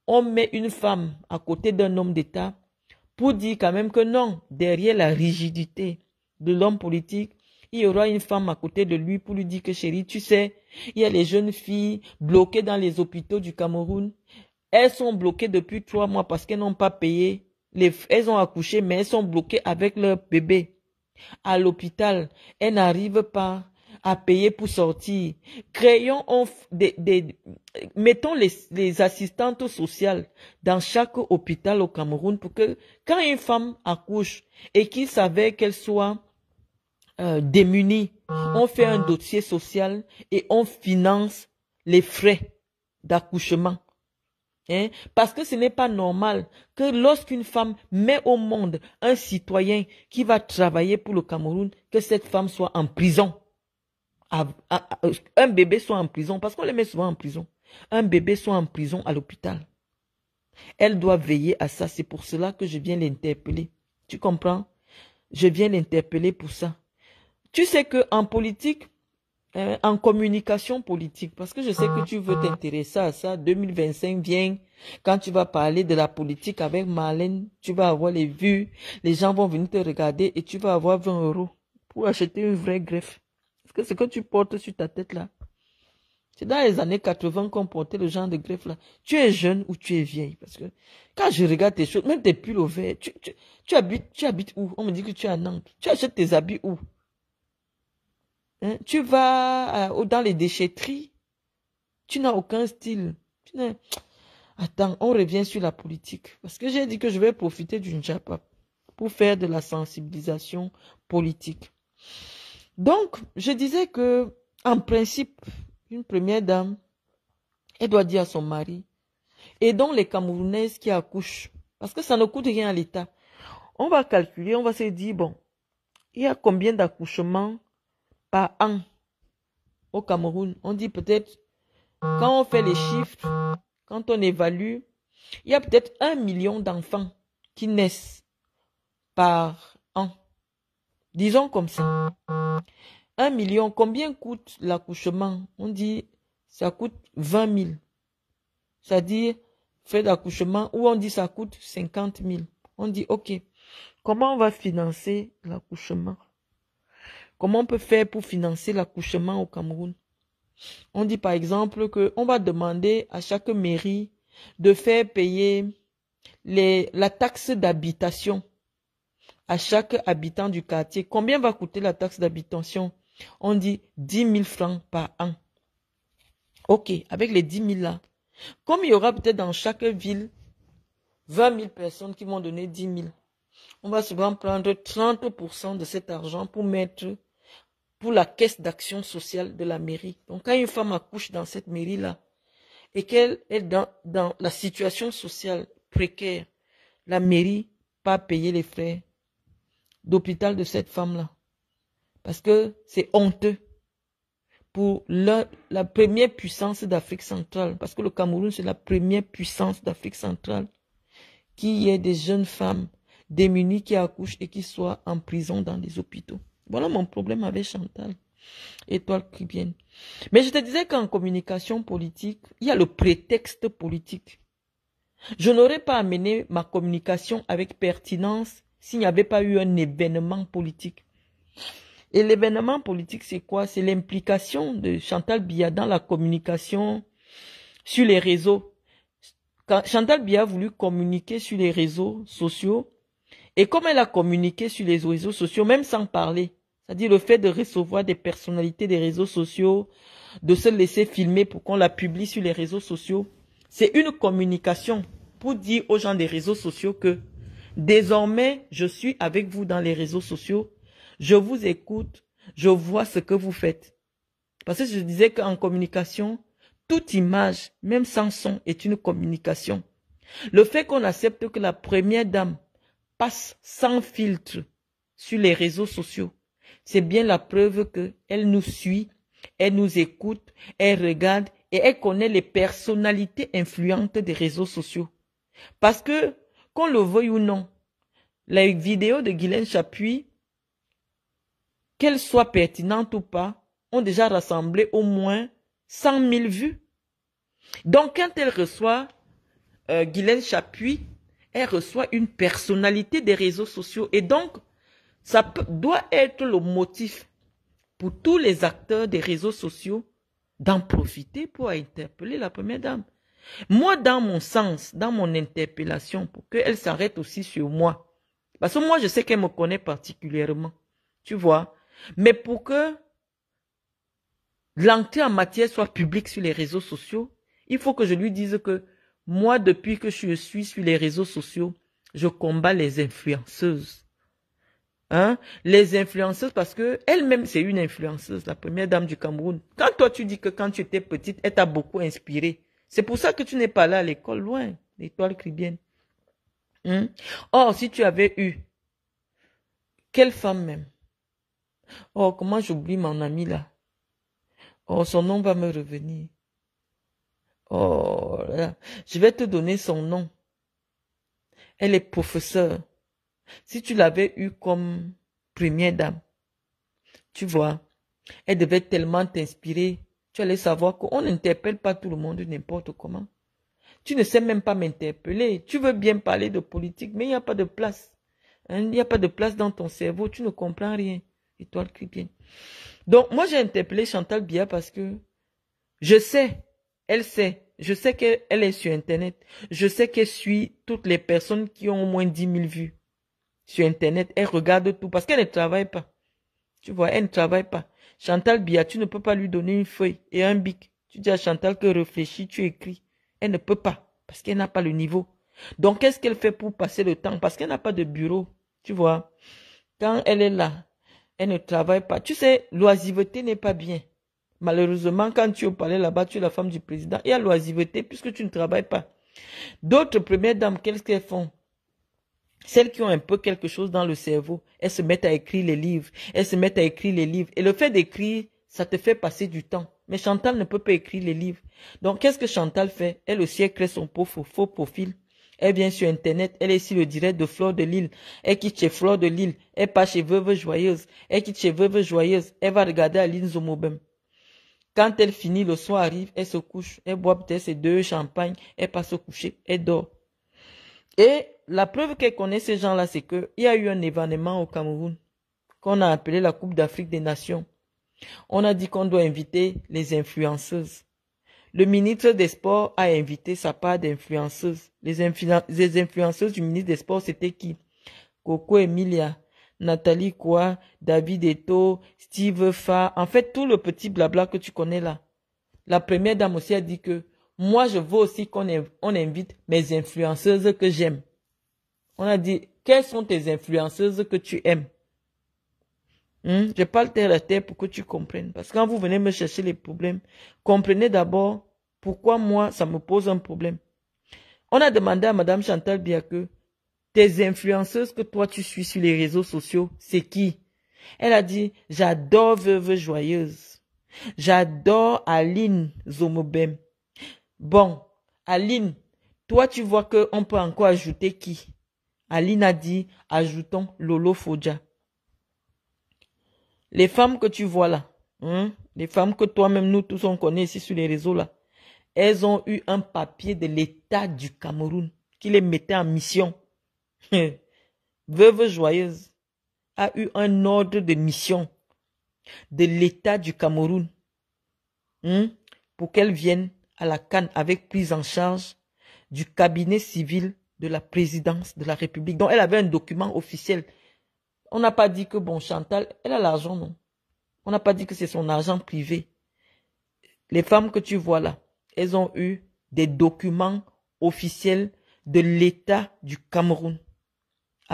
on met une femme à côté d'un homme d'État pour dire quand même que non, derrière la rigidité de l'homme politique, il y aura une femme à côté de lui pour lui dire que chérie, tu sais, il y a les jeunes filles bloquées dans les hôpitaux du Cameroun. Elles sont bloquées depuis trois mois parce qu'elles n'ont pas payé. Les, elles ont accouché, mais elles sont bloquées avec leur bébé. À l'hôpital, elles n'arrivent pas à payer pour sortir. Créons des, mettons les, assistantes sociales dans chaque hôpital au Cameroun pour que quand une femme accouche et qu'il savait qu'elle soit euh, démunie, on fait un dossier social et on finance les frais d'accouchement. Hein, parce que ce n'est pas normal que lorsqu'une femme met au monde un citoyen qui va travailler pour le Cameroun, que cette femme soit en prison. Ah, ah, ah, un bébé soit en prison, parce qu'on les met souvent en prison. Un bébé soit en prison à l'hôpital. Elle doit veiller à ça. C'est pour cela que je viens l'interpeller. Tu comprends Je viens l'interpeller pour ça. Tu sais que en politique, euh, en communication politique, parce que je sais que tu veux t'intéresser à ça. 2025 vient, quand tu vas parler de la politique avec Marlène, tu vas avoir les vues, les gens vont venir te regarder et tu vas avoir 20 euros pour acheter une vraie greffe. Parce que ce que tu portes sur ta tête là, c'est dans les années 80 qu'on portait le genre de greffe là. Tu es jeune ou tu es vieille, parce que quand je regarde tes choses, même tes pulls au vert, tu, tu, tu habites, tu habites où On me dit que tu es à Nantes. Tu achètes tes habits où Hein, tu vas euh, dans les déchetteries, tu n'as aucun style. Attends, on revient sur la politique. Parce que j'ai dit que je vais profiter d'une japa pour faire de la sensibilisation politique. Donc, je disais que, en principe, une première dame, elle doit dire à son mari, et donc les Camerounaises qui accouchent, parce que ça ne coûte rien à l'État. On va calculer, on va se dire, bon, il y a combien d'accouchements par an au Cameroun. On dit peut-être, quand on fait les chiffres, quand on évalue, il y a peut-être un million d'enfants qui naissent par an. Disons comme ça. Un million, combien coûte l'accouchement On dit, ça coûte 20 000. C'est-à-dire, fait d'accouchement, ou on dit ça coûte 50 000. On dit, OK, comment on va financer l'accouchement Comment on peut faire pour financer l'accouchement au Cameroun On dit par exemple qu'on va demander à chaque mairie de faire payer la taxe d'habitation à chaque habitant du quartier. Combien va coûter la taxe d'habitation On dit 10 000 francs par an. OK, avec les 10 000 là, comme il y aura peut-être dans chaque ville 20 000 personnes qui vont donner 10 000, on va souvent prendre 30% de cet argent pour mettre pour la caisse d'action sociale de la mairie. Donc quand une femme accouche dans cette mairie-là et qu'elle est dans, la situation sociale précaire, la mairie pas payer les frais d'hôpital de cette femme-là. Parce que c'est honteux pour la, première puissance d'Afrique centrale, parce que le Cameroun, c'est la première puissance d'Afrique centrale, qui ait des jeunes femmes démunies qui accouchent et qui soient en prison dans des hôpitaux. Voilà mon problème avec Chantal. Étoile cubienne. Mais je te disais qu'en communication politique, il y a le prétexte politique. Je n'aurais pas amené ma communication avec pertinence s'il n'y avait pas eu un événement politique. Et l'événement politique, c'est quoi C'est l'implication de Chantal Biya dans la communication sur les réseaux. Quand Chantal Biya a voulu communiquer sur les réseaux sociaux, et comme elle a communiqué sur les réseaux sociaux, même sans parler, c'est-à-dire le fait de recevoir des personnalités des réseaux sociaux, de se laisser filmer pour qu'on la publie sur les réseaux sociaux, c'est une communication pour dire aux gens des réseaux sociaux que désormais, je suis avec vous dans les réseaux sociaux, je vous écoute, je vois ce que vous faites. Parce que je disais qu'en communication, toute image, même sans son, est une communication. Le fait qu'on accepte que la première dame sans filtre sur les réseaux sociaux. C'est bien la preuve qu'elle nous suit, elle nous écoute, elle regarde et elle connaît les personnalités influentes des réseaux sociaux. Parce que, qu'on le veuille ou non, la vidéo de Guylaine Chapuis, qu'elle soit pertinente ou pas, ont déjà rassemblé au moins 100 000 vues. Donc, quand elle reçoit euh, Guylaine Chapuis, elle reçoit une personnalité des réseaux sociaux. Et donc, ça doit être le motif pour tous les acteurs des réseaux sociaux d'en profiter pour interpeller la première dame. Moi, dans mon sens, dans mon interpellation, pour qu'elle s'arrête aussi sur moi. Parce que moi, je sais qu'elle me connaît particulièrement. Tu vois. Mais pour que l'entrée en matière soit publique sur les réseaux sociaux, il faut que je lui dise que moi, depuis que je suis sur les réseaux sociaux, je combats les influenceuses. Hein? Les influenceuses, parce que elle-même, c'est une influenceuse, la première dame du Cameroun. Quand toi, tu dis que quand tu étais petite, elle t'a beaucoup inspiré. C'est pour ça que tu n'es pas là à l'école, loin, l'étoile cribienne. Oh oh si tu avais eu, quelle femme même? Oh, comment j'oublie mon amie là? Oh, son nom va me revenir. Oh là là, je vais te donner son nom. Elle est professeure. Si tu l'avais eue comme première dame, tu vois, elle devait tellement t'inspirer. Tu allais savoir qu'on n'interpelle pas tout le monde n'importe comment. Tu ne sais même pas m'interpeller. Tu veux bien parler de politique, mais il n'y a pas de place. Hein, il n'y a pas de place dans ton cerveau. Tu ne comprends rien. Étoile bien. Donc, moi, j'ai interpellé Chantal Bia parce que je sais elle sait. Je sais qu'elle est sur Internet. Je sais qu'elle suit toutes les personnes qui ont au moins 10 000 vues sur Internet. Elle regarde tout parce qu'elle ne travaille pas. Tu vois, elle ne travaille pas. Chantal Bia, tu ne peux pas lui donner une feuille et un bic. Tu dis à Chantal que réfléchis, tu écris. Elle ne peut pas parce qu'elle n'a pas le niveau. Donc, qu'est-ce qu'elle fait pour passer le temps Parce qu'elle n'a pas de bureau. Tu vois, quand elle est là, elle ne travaille pas. Tu sais, l'oisiveté n'est pas bien. Malheureusement, quand tu es au palais là-bas, tu es la femme du président. et à a l'oisiveté puisque tu ne travailles pas. D'autres premières dames, qu'est-ce qu'elles font celles qui ont un peu quelque chose dans le cerveau, elles se mettent à écrire les livres, elles se mettent à écrire les livres. Et le fait d'écrire, ça te fait passer du temps. Mais Chantal ne peut pas écrire les livres. Donc, qu'est-ce que Chantal fait Elle aussi, elle crée son faux, faux profil. Elle vient sur Internet, elle est ici le direct de Flore de Lille. Elle quitte chez Flore de Lille, elle part chez Veuve Joyeuse, elle quitte chez Veuve Joyeuse, elle va regarder Aline Zomobem. Quand elle finit, le soir arrive, elle se couche, elle boit peut-être ses deux champagnes, elle passe au coucher, elle dort. Et la preuve qu'elle connaît ces gens-là, c'est qu'il y a eu un événement au Cameroun qu'on a appelé la Coupe d'Afrique des Nations. On a dit qu'on doit inviter les influenceuses. Le ministre des Sports a invité sa part d'influenceuses. Les, les, influenceuses du ministre des Sports, c'était qui Coco Emilia, Nathalie Quoi, David Eto, Steve Fa, en fait tout le petit blabla que tu connais là. La première dame aussi a dit que moi je veux aussi qu'on invite mes influenceuses que j'aime. On a dit quelles sont tes influenceuses que tu aimes. Hmm? Je parle terre à terre pour que tu comprennes. Parce que quand vous venez me chercher les problèmes, comprenez d'abord pourquoi moi ça me pose un problème. On a demandé à Madame Chantal Biaque tes influenceuses que toi tu suis sur les réseaux sociaux, c'est qui Elle a dit, j'adore Veuve Joyeuse. J'adore Aline Zomobem. Bon, Aline, toi tu vois qu'on peut encore ajouter qui Aline a dit, ajoutons Lolo Foja. Les femmes que tu vois là, hein, les femmes que toi-même nous tous on connaît ici sur les réseaux là, elles ont eu un papier de l'État du Cameroun qui les mettait en mission [laughs] veuve joyeuse, a eu un ordre de mission de l'État du Cameroun hmm, pour qu'elle vienne à la Cannes avec prise en charge du cabinet civil de la présidence de la République. Donc elle avait un document officiel. On n'a pas dit que, bon, Chantal, elle a l'argent, non. On n'a pas dit que c'est son argent privé. Les femmes que tu vois là, elles ont eu des documents officiels de l'État du Cameroun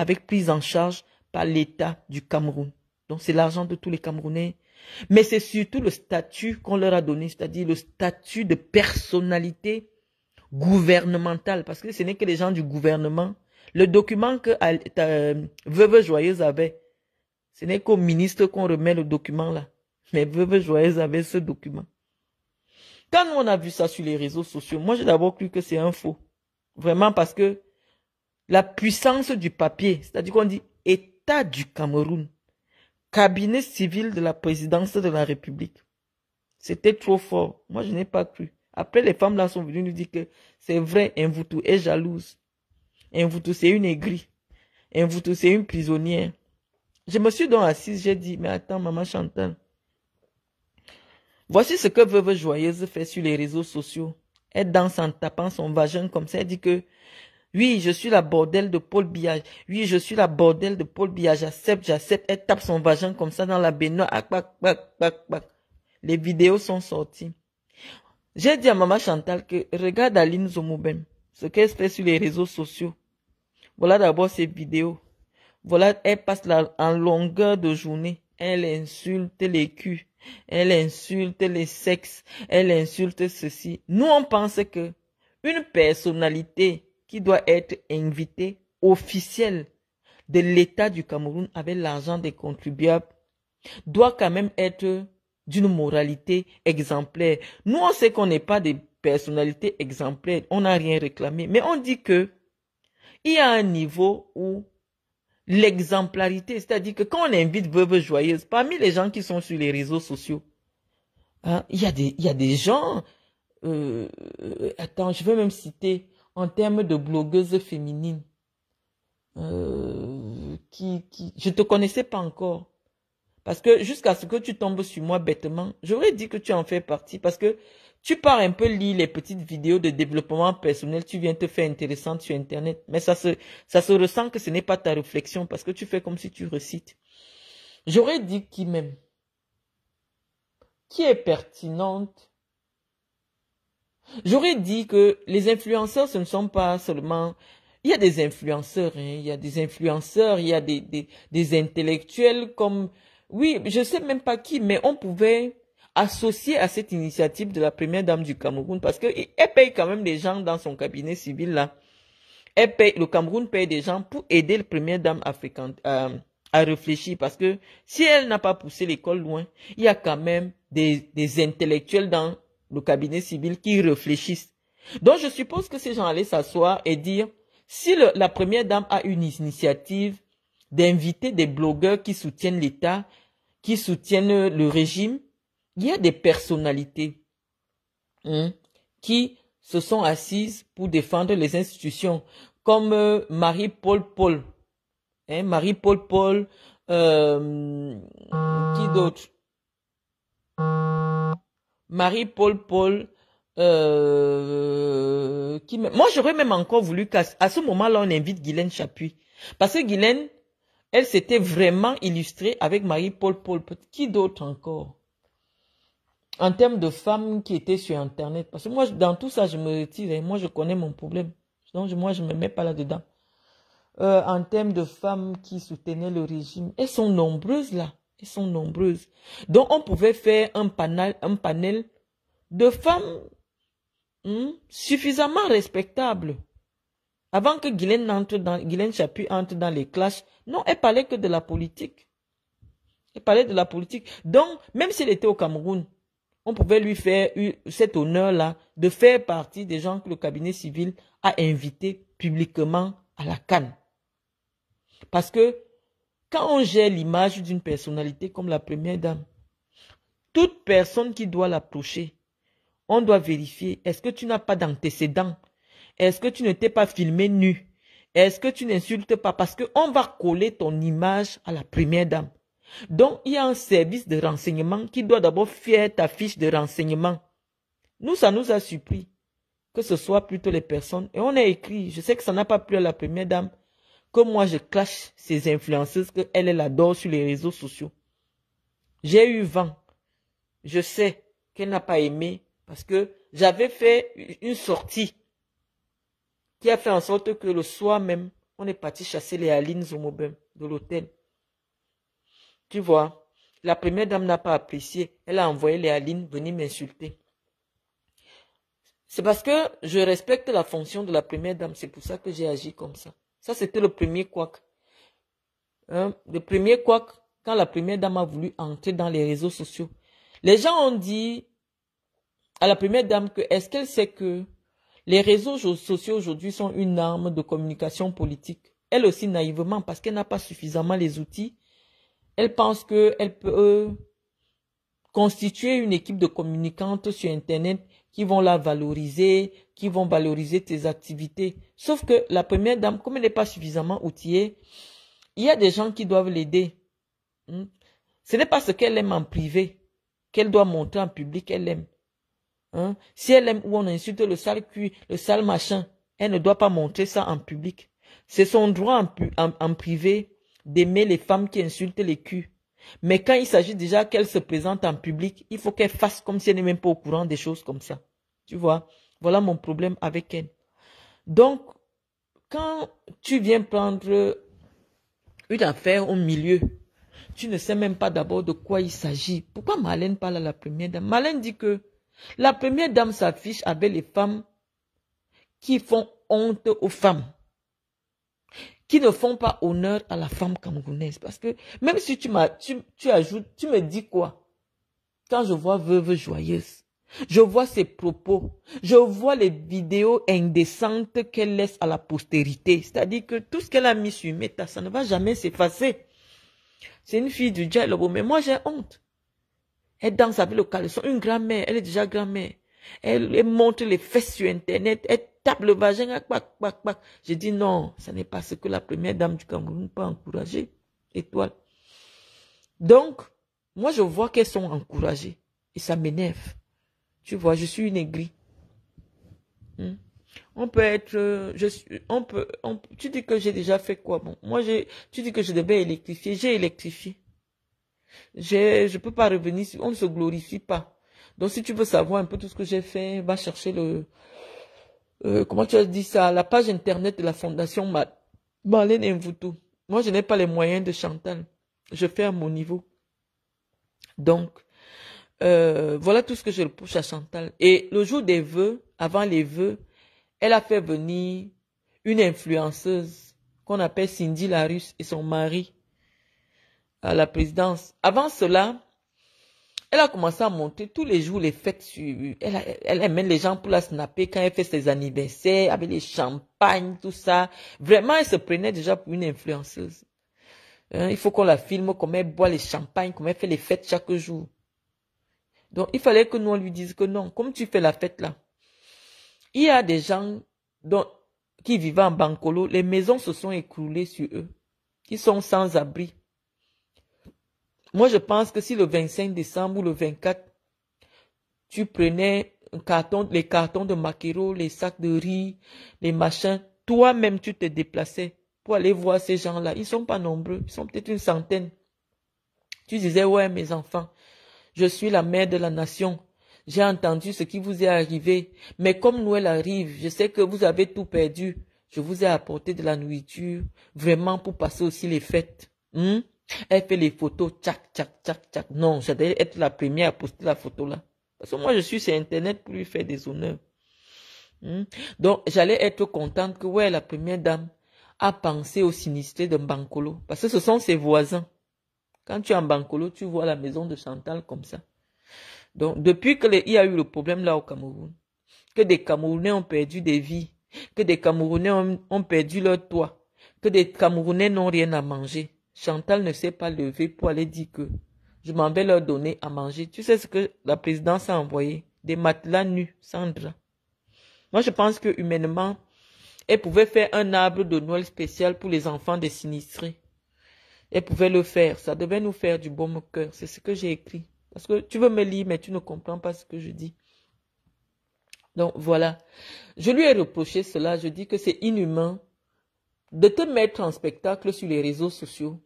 avec prise en charge par l'État du Cameroun. Donc c'est l'argent de tous les Camerounais. Mais c'est surtout le statut qu'on leur a donné, c'est-à-dire le statut de personnalité gouvernementale, parce que ce n'est que les gens du gouvernement. Le document que euh, Veuve Joyeuse avait, ce n'est qu'au ministre qu'on remet le document là. Mais Veuve Joyeuse avait ce document. Quand on a vu ça sur les réseaux sociaux, moi j'ai d'abord cru que c'est un faux. Vraiment parce que la puissance du papier, c'est-à-dire qu'on dit État du Cameroun, cabinet civil de la présidence de la République. C'était trop fort. Moi, je n'ai pas cru. Après, les femmes là sont venues nous dire que c'est vrai, voutou est jalouse. voutou, c'est une aigrie. voutou, c'est une prisonnière. Je me suis donc assise, j'ai dit, mais attends, maman Chantal. Voici ce que Veuve Joyeuse fait sur les réseaux sociaux. Elle danse en tapant son vagin comme ça. Elle dit que oui, je suis la bordelle de Paul Biage. Oui, je suis la bordelle de Paul Biage. J'accepte, j'accepte. Elle tape son vagin comme ça dans la baignoire. Ah, bac, bac, bac, Les vidéos sont sorties. J'ai dit à maman Chantal que regarde Aline Zomouben, ce qu'elle fait sur les réseaux sociaux. Voilà d'abord ses vidéos. Voilà, elle passe la, en longueur de journée. Elle insulte les culs. Elle insulte les sexes. Elle insulte ceci. Nous, on pense que une personnalité qui doit être invité officiel de l'État du Cameroun avec l'argent des contribuables doit quand même être d'une moralité exemplaire. Nous, on sait qu'on n'est pas des personnalités exemplaires, on n'a rien réclamé, mais on dit que il y a un niveau où l'exemplarité, c'est-à-dire que quand on invite Veuve Joyeuse, parmi les gens qui sont sur les réseaux sociaux, hein, il y, a des, y a des gens, euh, euh, attends, je veux même citer en termes de blogueuse féminine. Euh, qui, qui, je te connaissais pas encore. Parce que jusqu'à ce que tu tombes sur moi bêtement, j'aurais dit que tu en fais partie parce que tu pars un peu lire les petites vidéos de développement personnel, tu viens te faire intéressante sur Internet. Mais ça se, ça se ressent que ce n'est pas ta réflexion parce que tu fais comme si tu recites. J'aurais dit qui même, qui est pertinente J'aurais dit que les influenceurs, ce ne sont pas seulement... Il y a des influenceurs, hein, il y a des influenceurs, il y a des, des, des intellectuels comme... Oui, je ne sais même pas qui, mais on pouvait associer à cette initiative de la première dame du Cameroun parce qu'elle paye quand même des gens dans son cabinet civil là. Elle paye, le Cameroun paye des gens pour aider la première dame à, à réfléchir parce que si elle n'a pas poussé l'école loin, il y a quand même des, des intellectuels dans le cabinet civil qui réfléchissent. Donc je suppose que ces gens allaient s'asseoir et dire, si la première dame a une initiative d'inviter des blogueurs qui soutiennent l'État, qui soutiennent le régime, il y a des personnalités hein, qui se sont assises pour défendre les institutions, comme euh, Marie-Paul Paul. Hein, Marie-Paul Paul, euh, qui d'autre Marie-Paul Paul, euh, qui moi j'aurais même encore voulu qu'à ce moment-là on invite Guylaine Chapuis parce que Guylaine elle s'était vraiment illustrée avec Marie-Paul Paul qui d'autre encore en termes de femmes qui étaient sur internet parce que moi dans tout ça je me retire hein. moi je connais mon problème donc moi je me mets pas là-dedans euh, en termes de femmes qui soutenaient le régime elles sont nombreuses là elles sont nombreuses. Donc, on pouvait faire un panel, un panel de femmes hmm, suffisamment respectables. Avant que Guylaine, entre dans, entre dans les clashes. non, elle parlait que de la politique. Elle parlait de la politique. Donc, même s'il était au Cameroun, on pouvait lui faire cet honneur-là de faire partie des gens que le cabinet civil a invités publiquement à la Cannes. Parce que quand on gère l'image d'une personnalité comme la première dame, toute personne qui doit l'approcher, on doit vérifier, est-ce que tu n'as pas d'antécédent Est-ce que tu ne t'es pas filmé nu Est-ce que tu n'insultes pas Parce qu'on va coller ton image à la première dame. Donc, il y a un service de renseignement qui doit d'abord faire ta fiche de renseignement. Nous, ça nous a surpris que ce soit plutôt les personnes. Et on a écrit, je sais que ça n'a pas plu à la première dame, que moi je clash ces influenceuses qu'elle, elle adore sur les réseaux sociaux. J'ai eu vent. Je sais qu'elle n'a pas aimé parce que j'avais fait une sortie qui a fait en sorte que le soir même, on est parti chasser les Alines mobile de l'hôtel. Tu vois, la première dame n'a pas apprécié. Elle a envoyé les Alines venir m'insulter. C'est parce que je respecte la fonction de la première dame. C'est pour ça que j'ai agi comme ça. Ça, c'était le premier couac. Hein, le premier couac, quand la première dame a voulu entrer dans les réseaux sociaux. Les gens ont dit à la première dame que est-ce qu'elle sait que les réseaux sociaux aujourd'hui sont une arme de communication politique. Elle aussi naïvement, parce qu'elle n'a pas suffisamment les outils, elle pense qu'elle peut euh, constituer une équipe de communicantes sur Internet qui vont la valoriser, qui vont valoriser tes activités. Sauf que la première dame, comme elle n'est pas suffisamment outillée, il y a des gens qui doivent l'aider. Hmm? Ce n'est pas ce qu'elle aime en privé qu'elle doit montrer en public, elle aime. Hein? Si elle aime ou on insulte le sale cul, le sale machin, elle ne doit pas montrer ça en public. C'est son droit en, en privé d'aimer les femmes qui insultent les culs. Mais quand il s'agit déjà qu'elle se présente en public, il faut qu'elle fasse comme si elle n'est même pas au courant des choses comme ça. Tu vois, voilà mon problème avec elle. Donc, quand tu viens prendre une affaire au milieu, tu ne sais même pas d'abord de quoi il s'agit. Pourquoi Malène parle à la première dame Malène dit que la première dame s'affiche avec les femmes qui font honte aux femmes qui ne font pas honneur à la femme camerounaise. Parce que même si tu, m'as, tu, tu ajoutes, tu me dis quoi Quand je vois Veuve Joyeuse, je vois ses propos, je vois les vidéos indécentes qu'elle laisse à la postérité. C'est-à-dire que tout ce qu'elle a mis sur Meta, ça ne va jamais s'effacer. C'est une fille du dialogue, mais moi j'ai honte. Elle danse avec le caleçon, une grand-mère, elle est déjà grand-mère. Elle, montre les fesses sur Internet, elle tape le vagin, ah, J'ai dit non, ce n'est pas ce que la première dame du Cameroun peut encourager, étoile. Donc, moi, je vois qu'elles sont encouragées. Et ça m'énerve. Tu vois, je suis une aigrie. Hmm? On peut être, euh, je suis, on peut, tu dis que j'ai déjà fait quoi? Bon, moi, tu dis que je devais électrifier, j'ai électrifié. Je je peux pas revenir, on ne se glorifie pas. Donc, si tu veux savoir un peu tout ce que j'ai fait, va chercher le, euh, comment tu as dit ça, la page internet de la fondation Marlène tout. Moi, je n'ai pas les moyens de Chantal. Je fais à mon niveau. Donc, euh, voilà tout ce que je pousse à Chantal. Et le jour des vœux, avant les vœux, elle a fait venir une influenceuse qu'on appelle Cindy Larusse et son mari à la présidence. Avant cela, elle a commencé à monter tous les jours les fêtes. Sur, elle, elle amène les gens pour la snapper quand elle fait ses anniversaires, avec les champagnes, tout ça. Vraiment, elle se prenait déjà pour une influenceuse. Hein, il faut qu'on la filme, comment elle boit les champagnes, comment elle fait les fêtes chaque jour. Donc, il fallait que nous, on lui dise que non, comme tu fais la fête là. Il y a des gens dont, qui vivent en Bancolo, les maisons se sont écroulées sur eux. qui sont sans abri. Moi, je pense que si le 25 décembre ou le 24, tu prenais carton, les cartons de maquereau, les sacs de riz, les machins, toi-même, tu te déplaçais pour aller voir ces gens-là. Ils sont pas nombreux, ils sont peut-être une centaine. Tu disais, ouais, mes enfants, je suis la mère de la nation. J'ai entendu ce qui vous est arrivé. Mais comme Noël arrive, je sais que vous avez tout perdu. Je vous ai apporté de la nourriture, vraiment pour passer aussi les fêtes. Hmm? Elle fait les photos, tchac, tchac, tchac, tchac. Non, j'allais être la première à poster la photo là. Parce que moi, je suis sur Internet pour lui faire des honneurs. Hmm? Donc, j'allais être contente que, ouais, la première dame a pensé au sinistré d'un bancolo. Parce que ce sont ses voisins. Quand tu es en bancolo, tu vois la maison de Chantal comme ça. Donc, depuis qu'il y a eu le problème là au Cameroun, que des Camerounais ont perdu des vies, que des Camerounais ont perdu leur toit, que des Camerounais n'ont rien à manger, Chantal ne s'est pas levée pour aller dire que je m'en vais leur donner à manger. Tu sais ce que la présidence a envoyé Des matelas nus, Sandra. Moi, je pense que humainement, elle pouvait faire un arbre de Noël spécial pour les enfants des sinistrés. Elle pouvait le faire. Ça devait nous faire du bon cœur. C'est ce que j'ai écrit. Parce que tu veux me lire, mais tu ne comprends pas ce que je dis. Donc voilà. Je lui ai reproché cela. Je dis que c'est inhumain de te mettre en spectacle sur les réseaux sociaux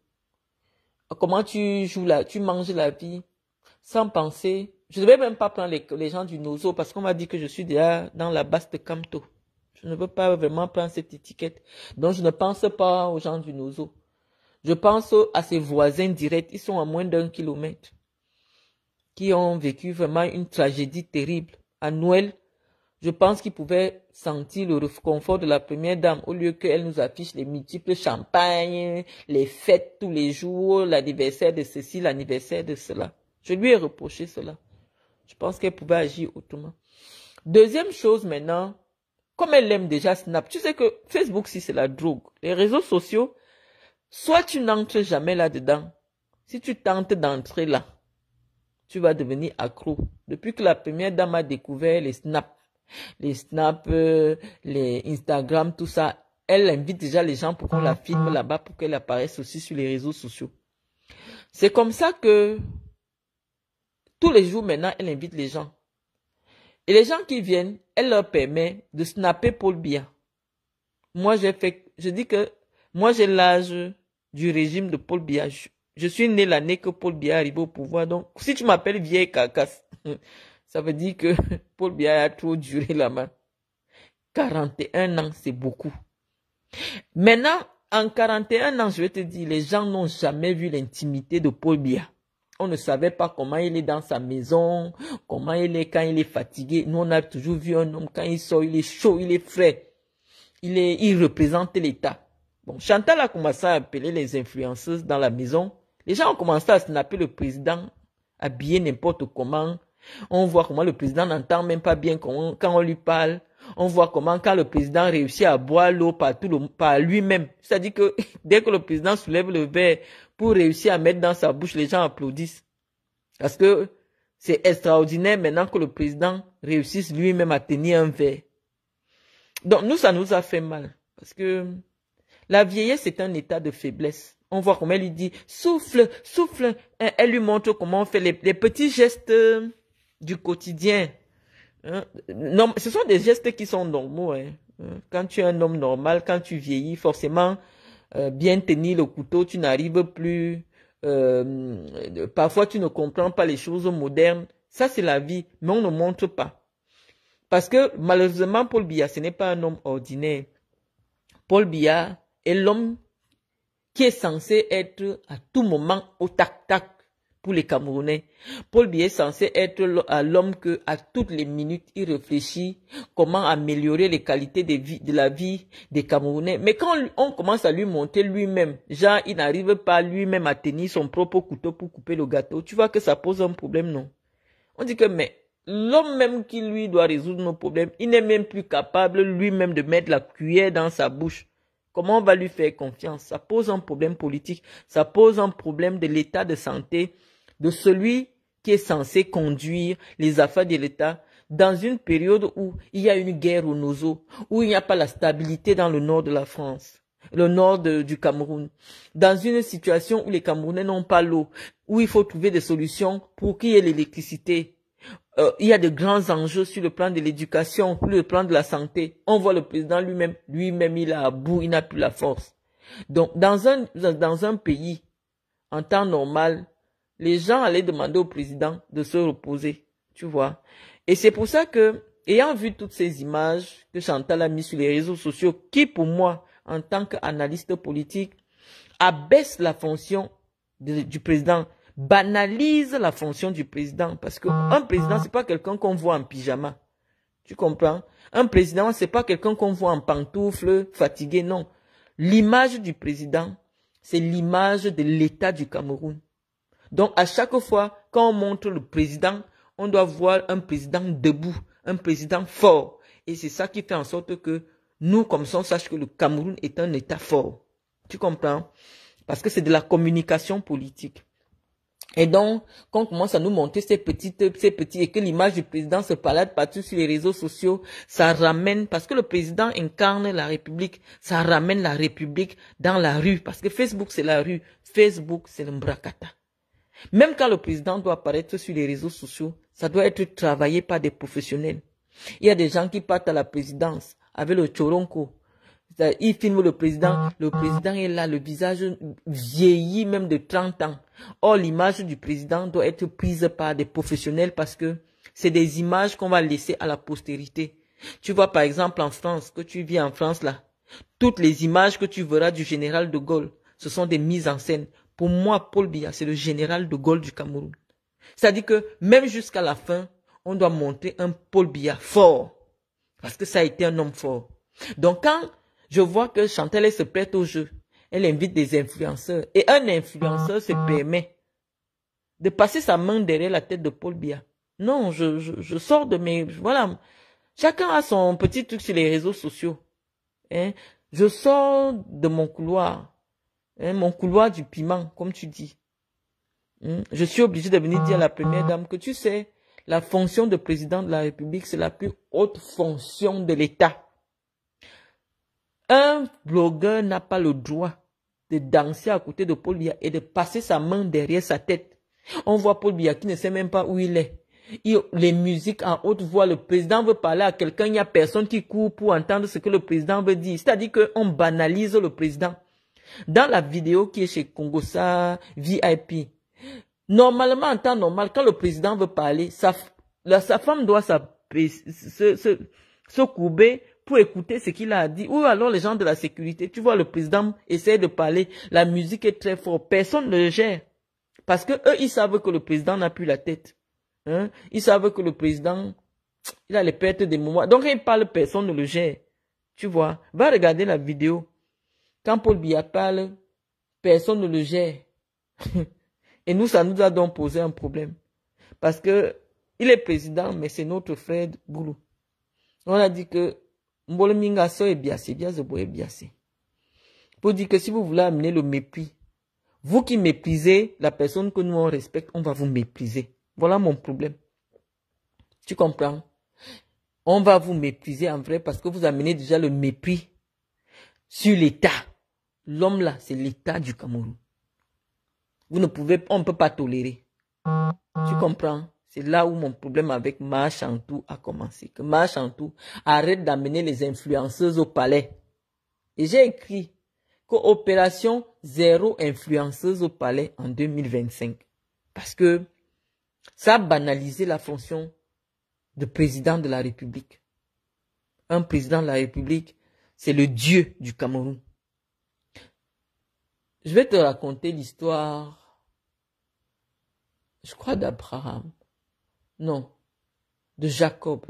Comment tu joues là, tu manges la vie sans penser. Je ne vais même pas prendre les, gens du Nozo parce qu'on m'a dit que je suis déjà dans la basse de Camto. Je ne veux pas vraiment prendre cette étiquette. Donc, je ne pense pas aux gens du Nozo. Je pense à ses voisins directs. Ils sont à moins d'un kilomètre. Qui ont vécu vraiment une tragédie terrible. À Noël, je pense qu'il pouvait sentir le réconfort de la première dame au lieu qu'elle nous affiche les multiples champagnes, les fêtes tous les jours, l'anniversaire de ceci, l'anniversaire de cela. Je lui ai reproché cela. Je pense qu'elle pouvait agir autrement. Deuxième chose maintenant, comme elle aime déjà Snap, tu sais que Facebook, si c'est la drogue, les réseaux sociaux, soit tu n'entres jamais là-dedans. Si tu tentes d'entrer là, tu vas devenir accro. Depuis que la première dame a découvert les Snap les snaps, euh, les Instagram, tout ça. Elle invite déjà les gens pour qu'on la filme là-bas, pour qu'elle apparaisse aussi sur les réseaux sociaux. C'est comme ça que tous les jours maintenant, elle invite les gens. Et les gens qui viennent, elle leur permet de snapper Paul Biya. Moi, j'ai fait, je dis que moi, j'ai l'âge du régime de Paul Biya. Je, suis né l'année que Paul Biya arrive au pouvoir. Donc, si tu m'appelles vieille carcasse, [laughs] Ça veut dire que [laughs] Paul Biya a trop duré la main. 41 ans, c'est beaucoup. Maintenant, en 41 ans, je vais te dire, les gens n'ont jamais vu l'intimité de Paul Bia. On ne savait pas comment il est dans sa maison, comment il est quand il est fatigué. Nous, on a toujours vu un homme quand il sort, il est chaud, il est frais. Il, est, il représente l'État. Bon, Chantal a commencé à appeler les influenceuses dans la maison. Les gens ont commencé à snapper le président habillé n'importe comment, on voit comment le président n'entend même pas bien quand on, lui parle. On voit comment quand le président réussit à boire l'eau par, lui-même. C'est-à-dire que [laughs] dès que le président soulève le verre pour réussir à mettre dans sa bouche, les gens applaudissent. Parce que c'est extraordinaire maintenant que le président réussisse lui-même à tenir un verre. Donc nous, ça nous a fait mal. Parce que la vieillesse est un état de faiblesse. On voit comment elle lui dit souffle, souffle. Elle lui montre comment on fait les petits gestes du quotidien. Hein? ce sont des gestes qui sont normaux. Hein. Hein? Quand tu es un homme normal, quand tu vieillis, forcément, euh, bien tenir le couteau, tu n'arrives plus. Euh, parfois, tu ne comprends pas les choses modernes. Ça, c'est la vie, mais on ne montre pas. Parce que malheureusement, Paul Biya, ce n'est pas un homme ordinaire. Paul Biya est l'homme qui est censé être à tout moment au tac-tac pour les Camerounais. Paul Biya est censé être euh, l'homme que, à toutes les minutes, il réfléchit comment améliorer les qualités de, de la vie des Camerounais. Mais quand on commence à lui monter lui-même, genre, il n'arrive pas lui-même à tenir son propre couteau pour couper le gâteau, tu vois que ça pose un problème, non? On dit que, mais, l'homme même qui lui doit résoudre nos problèmes, il n'est même plus capable lui-même de mettre la cuillère dans sa bouche. Comment on va lui faire confiance Ça pose un problème politique, ça pose un problème de l'état de santé de celui qui est censé conduire les affaires de l'État dans une période où il y a une guerre au nos où il n'y a pas la stabilité dans le nord de la France, le nord du Cameroun, dans une situation où les Camerounais n'ont pas l'eau, où il faut trouver des solutions pour qu'il y ait l'électricité. Euh, il y a de grands enjeux sur le plan de l'éducation, sur le plan de la santé. On voit le président lui-même, lui-même il a à bout, il n'a plus la force. Donc dans un pays, en temps normal, les gens allaient demander au président de se reposer, tu vois. Et c'est pour ça que, ayant vu toutes ces images que Chantal a mises sur les réseaux sociaux, qui pour moi, en tant qu'analyste politique, abaisse la fonction du président, banalise la fonction du président, parce qu'un président, c'est pas quelqu'un qu'on voit en pyjama. Tu comprends? Un président, c'est pas quelqu'un qu'on voit en pantoufle, fatigué, non. L'image du président, c'est l'image de l'État du Cameroun. Donc à chaque fois, quand on montre le président, on doit voir un président debout, un président fort. Et c'est ça qui fait en sorte que nous, comme ça, on sache que le Cameroun est un État fort. Tu comprends Parce que c'est de la communication politique. Et donc, quand on commence à nous montrer ces petites, ces petits, et que l'image du président se palade partout sur les réseaux sociaux, ça ramène, parce que le président incarne la République, ça ramène la République dans la rue, parce que Facebook c'est la rue, Facebook c'est le Mbrakata. Même quand le président doit apparaître sur les réseaux sociaux, ça doit être travaillé par des professionnels. Il y a des gens qui partent à la présidence avec le choronco. Ils filment le président. Le président est là, le visage vieilli même de 30 ans. Or, l'image du président doit être prise par des professionnels parce que c'est des images qu'on va laisser à la postérité. Tu vois, par exemple, en France, que tu vis en France là, toutes les images que tu verras du général de Gaulle, ce sont des mises en scène pour moi, Paul Biya, c'est le général de Gaulle du Cameroun. C'est-à-dire que même jusqu'à la fin, on doit monter un Paul Biya fort. Parce que ça a été un homme fort. Donc quand je vois que Chantal se prête au jeu, elle invite des influenceurs. Et un influenceur se permet de passer sa main derrière la tête de Paul Biya. Non, je, je, sors de mes... Voilà. Chacun a son petit truc sur les réseaux sociaux. Hein. Je sors de mon couloir. Hein, mon couloir du piment, comme tu dis. Hein, je suis obligé de venir dire à la première dame que tu sais, la fonction de président de la République, c'est la plus haute fonction de l'État. Un blogueur n'a pas le droit de danser à côté de Paul Biya et de passer sa main derrière sa tête. On voit Paul Biya qui ne sait même pas où il est. Il, les musiques en haute voix, le président veut parler à quelqu'un, il n'y a personne qui court pour entendre ce que le président veut dire. C'est-à-dire qu'on banalise le président. Dans la vidéo qui est chez Congosa VIP, normalement, en temps normal, quand le président veut parler, sa, sa femme doit se, courber pour écouter ce qu'il a dit. Ou alors les gens de la sécurité, tu vois, le président essaie de parler, la musique est très forte, personne ne le gère. Parce que eux, ils savent que le président n'a plus la tête. Hein. Ils savent que le président, il a les pertes des moments. Donc, il parle, personne ne le gère. Tu vois, va regarder la vidéo. Quand Paul Biya parle, personne ne le gère. [laughs] Et nous, ça nous a donc posé un problème. Parce que il est président, mais c'est notre frère Boulou. On a dit que Mbolo so est biassé, Biazebo est Pour dire que si vous voulez amener le mépris, vous qui méprisez la personne que nous on respecte, on va vous mépriser. Voilà mon problème. Tu comprends? On va vous mépriser en vrai parce que vous amenez déjà le mépris sur l'État. L'homme-là, c'est l'État du Cameroun. Vous ne pouvez, on ne peut pas tolérer. Tu comprends C'est là où mon problème avec Ma Chantou a commencé. Que Ma arrête d'amener les influenceuses au palais. Et j'ai écrit coopération zéro influenceuse au palais en 2025. Parce que ça a banalisé la fonction de président de la République. Un président de la République, c'est le dieu du Cameroun. Je vais te raconter l'histoire, je crois d'Abraham, non, de Jacob,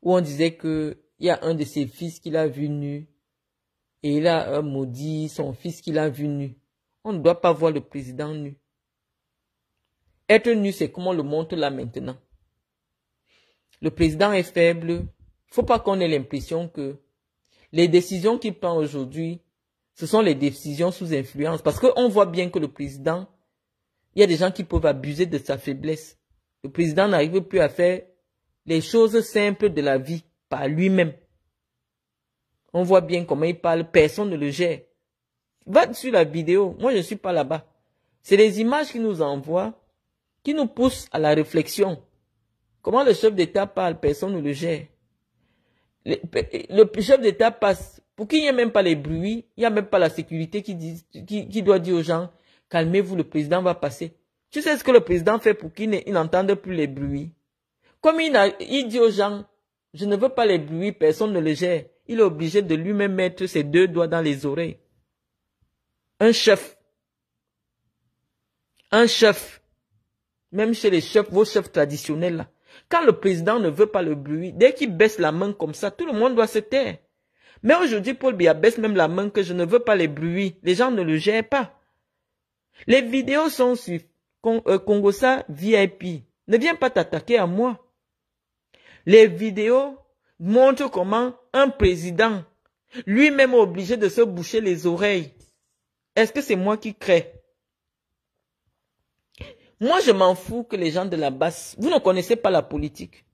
où on disait que il y a un de ses fils qui l'a vu nu, et il a maudit son fils qui l'a vu nu. On ne doit pas voir le président nu. Être nu, c'est comme on le montre là maintenant. Le président est faible. Faut pas qu'on ait l'impression que les décisions qu'il prend aujourd'hui ce sont les décisions sous influence. Parce qu'on voit bien que le président, il y a des gens qui peuvent abuser de sa faiblesse. Le président n'arrive plus à faire les choses simples de la vie par lui-même. On voit bien comment il parle, personne ne le gère. Va sur la vidéo, moi je ne suis pas là-bas. C'est les images qui nous envoient, qui nous poussent à la réflexion. Comment le chef d'État parle, personne ne le gère. le chef d'État passe pour qu'il n'y ait même pas les bruits, il n'y a même pas la sécurité qui, dit, qui, doit dire aux gens, calmez-vous, le président va passer. Tu sais ce que le président fait pour qu'il n'entende plus les bruits Comme il, a, il dit aux gens, je ne veux pas les bruits, personne ne les gère. Il est obligé de lui-même mettre ses deux doigts dans les oreilles. Un chef. Un chef. Même chez les chefs, vos chefs traditionnels Quand le président ne veut pas le bruit, dès qu'il baisse la main comme ça, tout le monde doit se taire. Mais aujourd'hui, Paul Bia baisse même la main que je ne veux pas les bruits. Les gens ne le gèrent pas. Les vidéos sont sur euh, Congo VIP. Ne viens pas t'attaquer à moi. Les vidéos montrent comment un président lui-même obligé de se boucher les oreilles. Est-ce que c'est moi qui crée Moi, je m'en fous que les gens de la basse, vous ne connaissez pas la politique.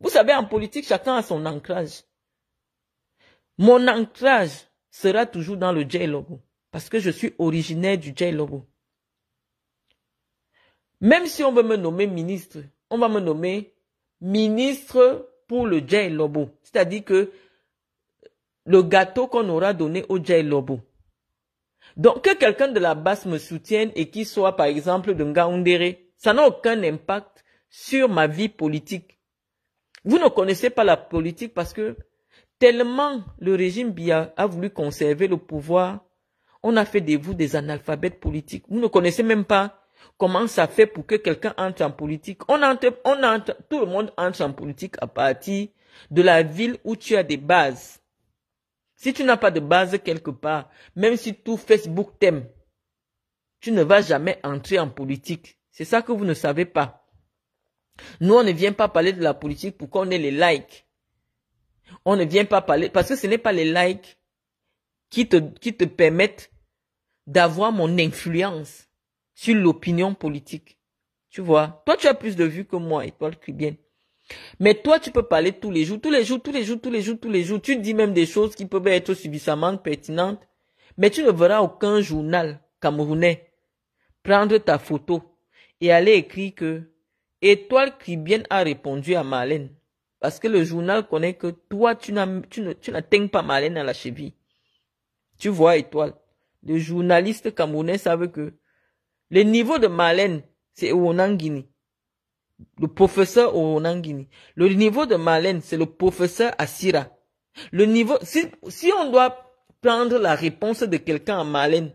Vous savez, en politique, chacun a son ancrage. Mon ancrage sera toujours dans le j Lobo. Parce que je suis originaire du j Lobo. Même si on veut me nommer ministre, on va me nommer ministre pour le J Lobo. C'est-à-dire que le gâteau qu'on aura donné au J Lobo. Donc, que quelqu'un de la basse me soutienne et qu'il soit, par exemple, de Ngaoundere, ça n'a aucun impact sur ma vie politique. Vous ne connaissez pas la politique parce que Tellement le régime Bia a voulu conserver le pouvoir, on a fait de vous des analphabètes politiques. Vous ne connaissez même pas comment ça fait pour que quelqu'un entre en politique. On entre, on entre, tout le monde entre en politique à partir de la ville où tu as des bases. Si tu n'as pas de base quelque part, même si tout Facebook t'aime, tu ne vas jamais entrer en politique. C'est ça que vous ne savez pas. Nous, on ne vient pas parler de la politique pour qu'on ait les likes. On ne vient pas parler parce que ce n'est pas les likes qui te, permettent d'avoir mon influence sur l'opinion politique. Tu vois, toi tu as plus de vues que moi, étoile cubienne. Mais toi tu peux parler tous les jours, tous les jours, tous les jours, tous les jours, tous les jours. Tu dis même des choses qui peuvent être suffisamment pertinentes, mais tu ne verras aucun journal camerounais prendre ta photo et aller écrire que étoile cubienne a répondu à Marlène. Parce que le journal connaît que toi, tu n'atteignes pas Malène à la cheville. Tu vois, étoile. Le journaliste camerounais savent que le niveau de Malène c'est Oonangini. Le professeur Oonangini. Le niveau de Malène c'est le professeur Asira. Le niveau, si, on doit prendre la réponse de quelqu'un à Malène.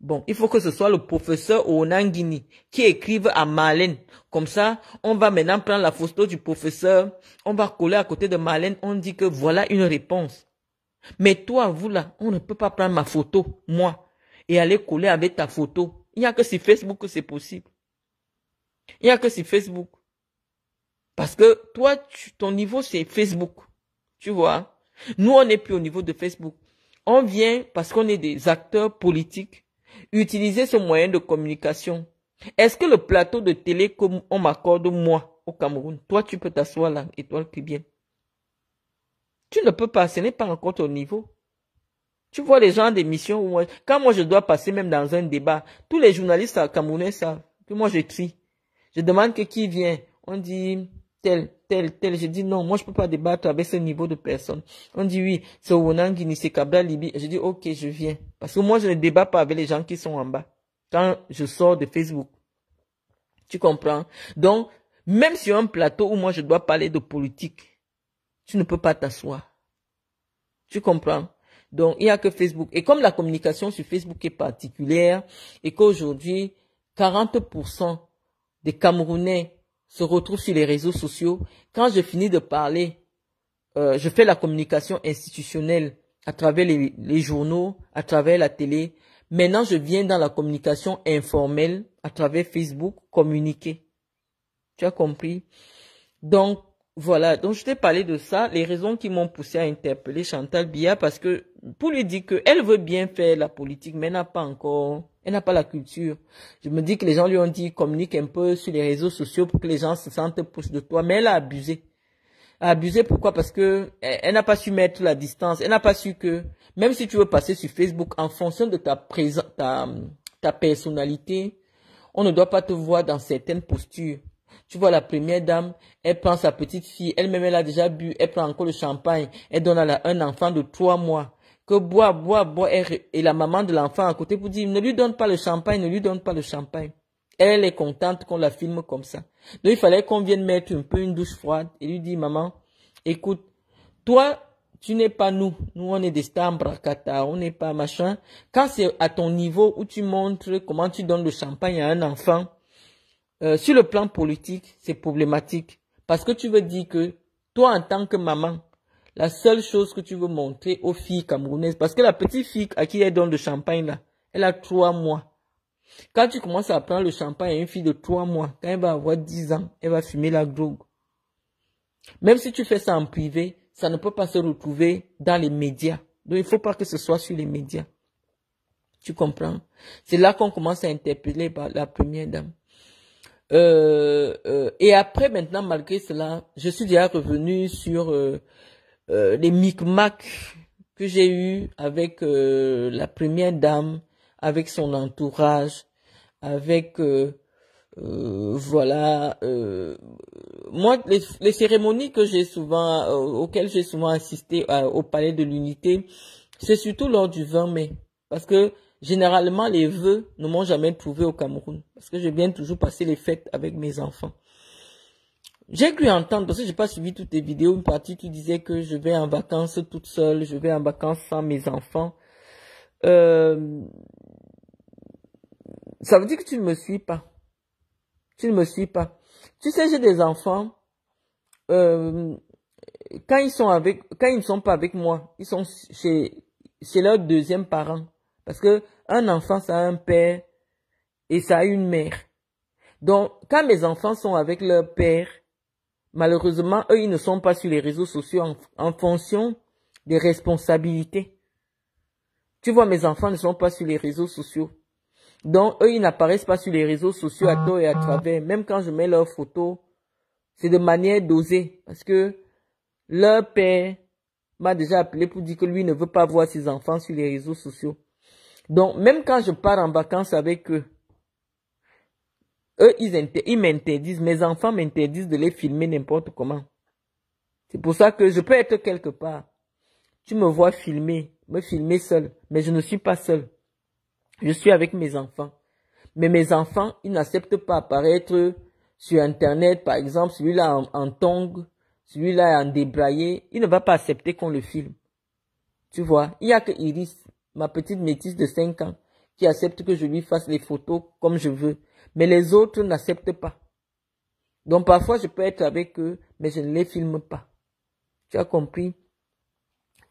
Bon, il faut que ce soit le professeur Onangini qui écrive à Marlène. Comme ça, on va maintenant prendre la photo du professeur, on va coller à côté de Marlène, on dit que voilà une réponse. Mais toi, vous là, on ne peut pas prendre ma photo, moi, et aller coller avec ta photo. Il n'y a que sur Facebook que c'est possible. Il n'y a que sur Facebook. Parce que toi, ton niveau, c'est Facebook. Tu vois. Nous, on n'est plus au niveau de Facebook. On vient parce qu'on est des acteurs politiques utiliser ce moyen de communication. Est-ce que le plateau de télé qu'on m'accorde moi au Cameroun, toi tu peux t'asseoir là, étoile bien Tu ne peux pas, ce n'est pas encore ton niveau. Tu vois les gens d'émission quand moi je dois passer même dans un débat, tous les journalistes camerounais savent que moi je Je demande que qui vient. On dit, tel, tel, tel. Je dis non, moi je peux pas débattre avec ce niveau de personne. On dit oui, c'est Wonangini, c'est Kabla Libye. Je dis ok, je viens. Parce que moi je ne débat pas avec les gens qui sont en bas. Quand je sors de Facebook. Tu comprends? Donc, même sur un plateau où moi je dois parler de politique, tu ne peux pas t'asseoir. Tu comprends? Donc, il n'y a que Facebook. Et comme la communication sur Facebook est particulière et qu'aujourd'hui, 40% des Camerounais se retrouve sur les réseaux sociaux. Quand je finis de parler, euh, je fais la communication institutionnelle à travers les, journaux, à travers la télé. Maintenant, je viens dans la communication informelle à travers Facebook, communiquer. Tu as compris Donc, voilà. Donc, je t'ai parlé de ça, les raisons qui m'ont poussé à interpeller Chantal Bia, parce que pour lui dire qu'elle veut bien faire la politique, mais n'a pas encore elle n'a pas la culture. Je me dis que les gens lui ont dit, communique un peu sur les réseaux sociaux pour que les gens se sentent proches de toi. Mais elle a abusé. Elle a abusé pourquoi Parce que elle, n'a pas su mettre la distance. Elle n'a pas su que, même si tu veux passer sur Facebook, en fonction de ta ta, personnalité, on ne doit pas te voir dans certaines postures. Tu vois, la première dame, elle prend sa petite fille, elle-même, elle a déjà bu, elle prend encore le champagne, elle donne à un enfant de trois mois que bois, bois, bois, et la maman de l'enfant à côté pour dire, ne lui donne pas le champagne, ne lui donne pas le champagne. Elle est contente qu'on la filme comme ça. Donc il fallait qu'on vienne mettre un peu une douche froide et lui dit, maman, écoute, toi, tu n'es pas nous. Nous, on est des stars bracata, on n'est pas machin. Quand c'est à ton niveau où tu montres comment tu donnes le champagne à un enfant, euh, sur le plan politique, c'est problématique. Parce que tu veux dire que toi, en tant que maman, la seule chose que tu veux montrer aux filles camerounaises, parce que la petite fille à qui elle donne le champagne là, elle a trois mois. Quand tu commences à prendre le champagne à une fille de trois mois, quand elle va avoir dix ans, elle va fumer la drogue. Même si tu fais ça en privé, ça ne peut pas se retrouver dans les médias. Donc il ne faut pas que ce soit sur les médias. Tu comprends C'est là qu'on commence à interpeller la première dame. Euh, euh, et après maintenant, malgré cela, je suis déjà revenu sur euh, euh, les micmacs que j'ai eu avec euh, la première dame, avec son entourage, avec euh, voilà moi les, cérémonies que j'ai souvent auxquelles j'ai souvent assisté au palais de l'unité, c'est surtout lors du 20 mai parce que généralement les vœux ne m'ont jamais trouvé au Cameroun parce que je viens toujours passer les fêtes avec mes enfants. J'ai cru entendre, parce que j'ai pas suivi toutes tes vidéos, une partie tu disais que je vais en vacances toute seule, je vais en vacances sans mes enfants. Euh, ça veut dire que tu ne me suis pas. Tu ne me suis pas. Tu sais, j'ai des enfants, euh, quand ils sont avec, quand ils ne sont pas avec moi, ils sont chez, chez leur deuxième parent. Parce que un enfant, ça a un père et ça a une mère. Donc, quand mes enfants sont avec leur père, Malheureusement, eux, ils ne sont pas sur les réseaux sociaux en, fonction des responsabilités. Tu vois, mes enfants ne sont pas sur les réseaux sociaux. Donc, eux, ils n'apparaissent pas sur les réseaux sociaux à tort et à travers. Même quand je mets leurs photos, c'est de manière dosée. Parce que leur père m'a déjà appelé pour dire que lui ne veut pas voir ses enfants sur les réseaux sociaux. Donc, même quand je pars en vacances avec eux, eux, ils, m'interdisent, mes enfants m'interdisent de les filmer n'importe comment. C'est pour ça que je peux être quelque part. Tu me vois filmer, me filmer seul, mais je ne suis pas seul. Je suis avec mes enfants. Mais mes enfants, ils n'acceptent pas apparaître sur Internet, par exemple, celui-là en, tong, celui-là en débraillé. Il ne va pas accepter qu'on le filme. Tu vois, il n'y a que Iris, ma petite métisse de 5 ans, qui accepte que je lui fasse les photos comme je veux. Mais les autres n'acceptent pas. Donc parfois, je peux être avec eux, mais je ne les filme pas. Tu as compris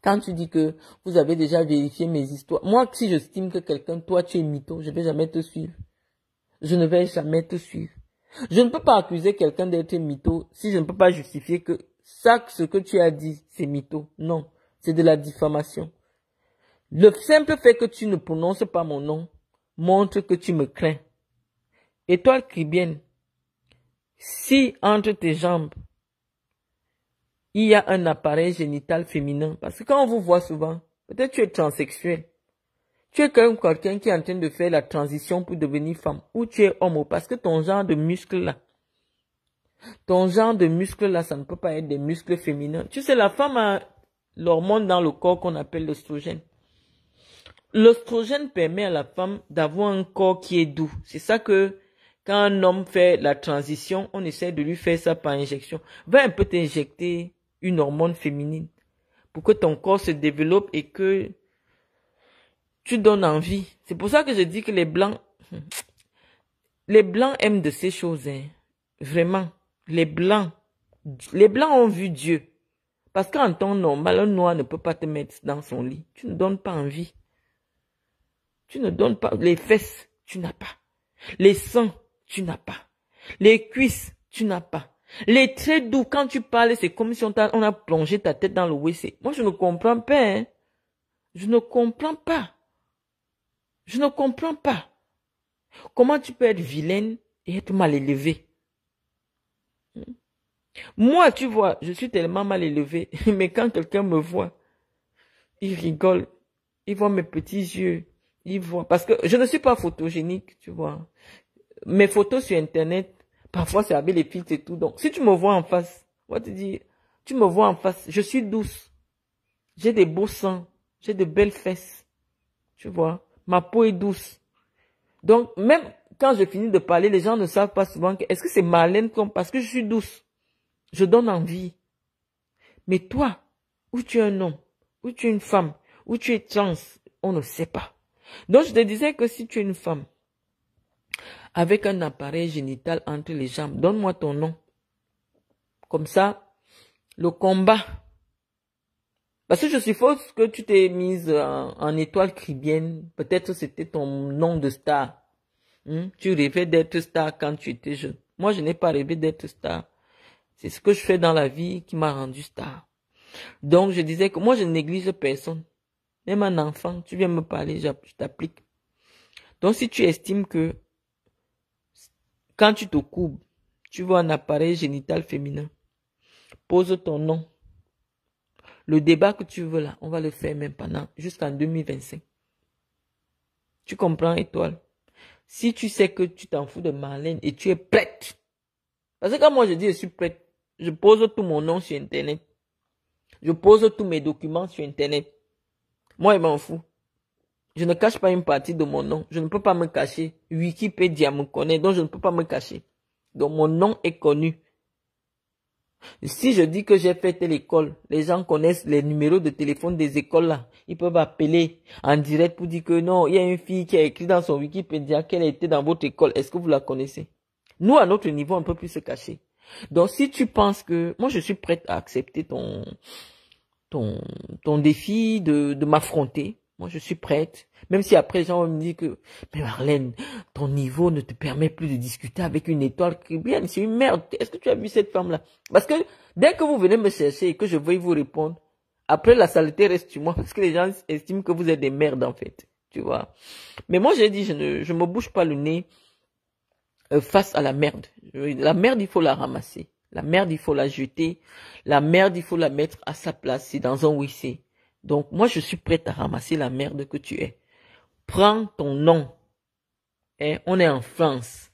Quand tu dis que vous avez déjà vérifié mes histoires, moi, si j'estime que quelqu'un, toi, tu es mytho, je ne vais jamais te suivre. Je ne vais jamais te suivre. Je ne peux pas accuser quelqu'un d'être mytho si je ne peux pas justifier que ça, ce que tu as dit, c'est mytho. Non, c'est de la diffamation. Le simple fait que tu ne prononces pas mon nom montre que tu me crains. Étoile cribienne, si entre tes jambes, il y a un appareil génital féminin, parce que quand on vous voit souvent, peut-être tu es transsexuel, tu es même quelqu'un qui est en train de faire la transition pour devenir femme, ou tu es homo, parce que ton genre de muscle là, ton genre de muscle là, ça ne peut pas être des muscles féminins. Tu sais, la femme a l'hormone dans le corps qu'on appelle l'oestrogène. L'oestrogène permet à la femme d'avoir un corps qui est doux. C'est ça que quand un homme fait la transition, on essaie de lui faire ça par injection. Va un peu t'injecter une hormone féminine pour que ton corps se développe et que tu donnes envie. C'est pour ça que je dis que les blancs, [sniffs] les blancs aiment de ces choses. Hein. Vraiment, les blancs, les blancs ont vu Dieu. Parce qu'en temps normal, un noir ne peut pas te mettre dans son lit. Tu ne donnes pas envie. Tu ne donnes pas les fesses, tu n'as pas. Les seins, tu n'as pas. Les cuisses, tu n'as pas. Les traits doux, quand tu parles, c'est comme si on a, plongé ta tête dans le WC. Moi, je ne comprends pas. Hein. Je ne comprends pas. Je ne comprends pas. Comment tu peux être vilaine et être mal élevée hmm? Moi, tu vois, je suis tellement mal élevée, [laughs] mais quand quelqu'un me voit, il rigole. Il voit mes petits yeux. Il voit. Parce que je ne suis pas photogénique, tu vois mes photos sur Internet, parfois c'est avec les filtres et tout. Donc, si tu me vois en face, moi te dis, tu me vois en face, je suis douce. J'ai des beaux seins, j'ai de belles fesses. Tu vois, ma peau est douce. Donc, même quand je finis de parler, les gens ne savent pas souvent que est-ce que c'est malin comme parce que je suis douce. Je donne envie. Mais toi, où tu es un homme, où tu es une femme, où tu es trans, on ne sait pas. Donc, je te disais que si tu es une femme, avec un appareil génital entre les jambes. Donne-moi ton nom. Comme ça, le combat. Parce que je suis fausse que tu t'es mise en, étoile cribienne. Peut-être c'était ton nom de star. Hmm? Tu rêvais d'être star quand tu étais jeune. Moi, je n'ai pas rêvé d'être star. C'est ce que je fais dans la vie qui m'a rendu star. Donc, je disais que moi, je néglige personne. Même un enfant, tu viens me parler, je t'applique. Donc, si tu estimes que quand tu te coupes, tu vois un appareil génital féminin. Pose ton nom. Le débat que tu veux là, on va le faire même pendant jusqu'en 2025. Tu comprends, étoile? Si tu sais que tu t'en fous de Marlène et tu es prête. Parce que quand moi je dis je suis prête, je pose tout mon nom sur Internet. Je pose tous mes documents sur Internet. Moi, il m'en fout. Je ne cache pas une partie de mon nom. Je ne peux pas me cacher. Wikipédia me connaît, donc je ne peux pas me cacher. Donc mon nom est connu. Si je dis que j'ai fait l'école, les gens connaissent les numéros de téléphone des écoles là. Ils peuvent appeler en direct pour dire que non, il y a une fille qui a écrit dans son Wikipédia qu'elle était dans votre école. Est-ce que vous la connaissez? Nous, à notre niveau, on ne peut plus se cacher. Donc, si tu penses que, moi, je suis prête à accepter ton, ton, ton défi de, de m'affronter, moi, je suis prête. Même si après, gens me dit que, mais Marlène, ton niveau ne te permet plus de discuter avec une étoile qui vient, C'est une merde. Est-ce que tu as vu cette femme-là? Parce que dès que vous venez me chercher et que je veuille vous répondre, après, la saleté reste sur moi [laughs] parce que les gens estiment que vous êtes des merdes, en fait. Tu vois. Mais moi, j'ai dit, je ne, je me bouge pas le nez euh, face à la merde. La merde, il faut la ramasser. La merde, il faut la jeter. La merde, il faut la mettre à sa place. C'est dans un WC. Donc moi, je suis prête à ramasser la merde que tu es. Prends ton nom. Et hein, on est en France.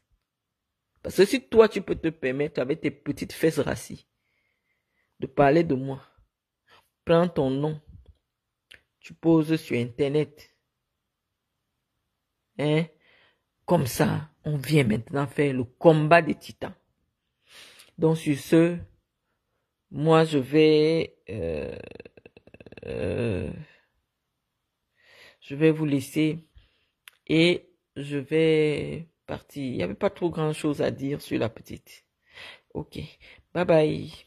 Parce que si toi, tu peux te permettre, avec tes petites fesses rassis, de parler de moi, prends ton nom. Tu poses sur Internet. Hein? Comme ça, on vient maintenant faire le combat des titans. Donc sur ce, moi je vais... Euh, euh, je vais vous laisser et je vais partir. Il n'y avait pas trop grand chose à dire sur la petite. Ok. Bye bye.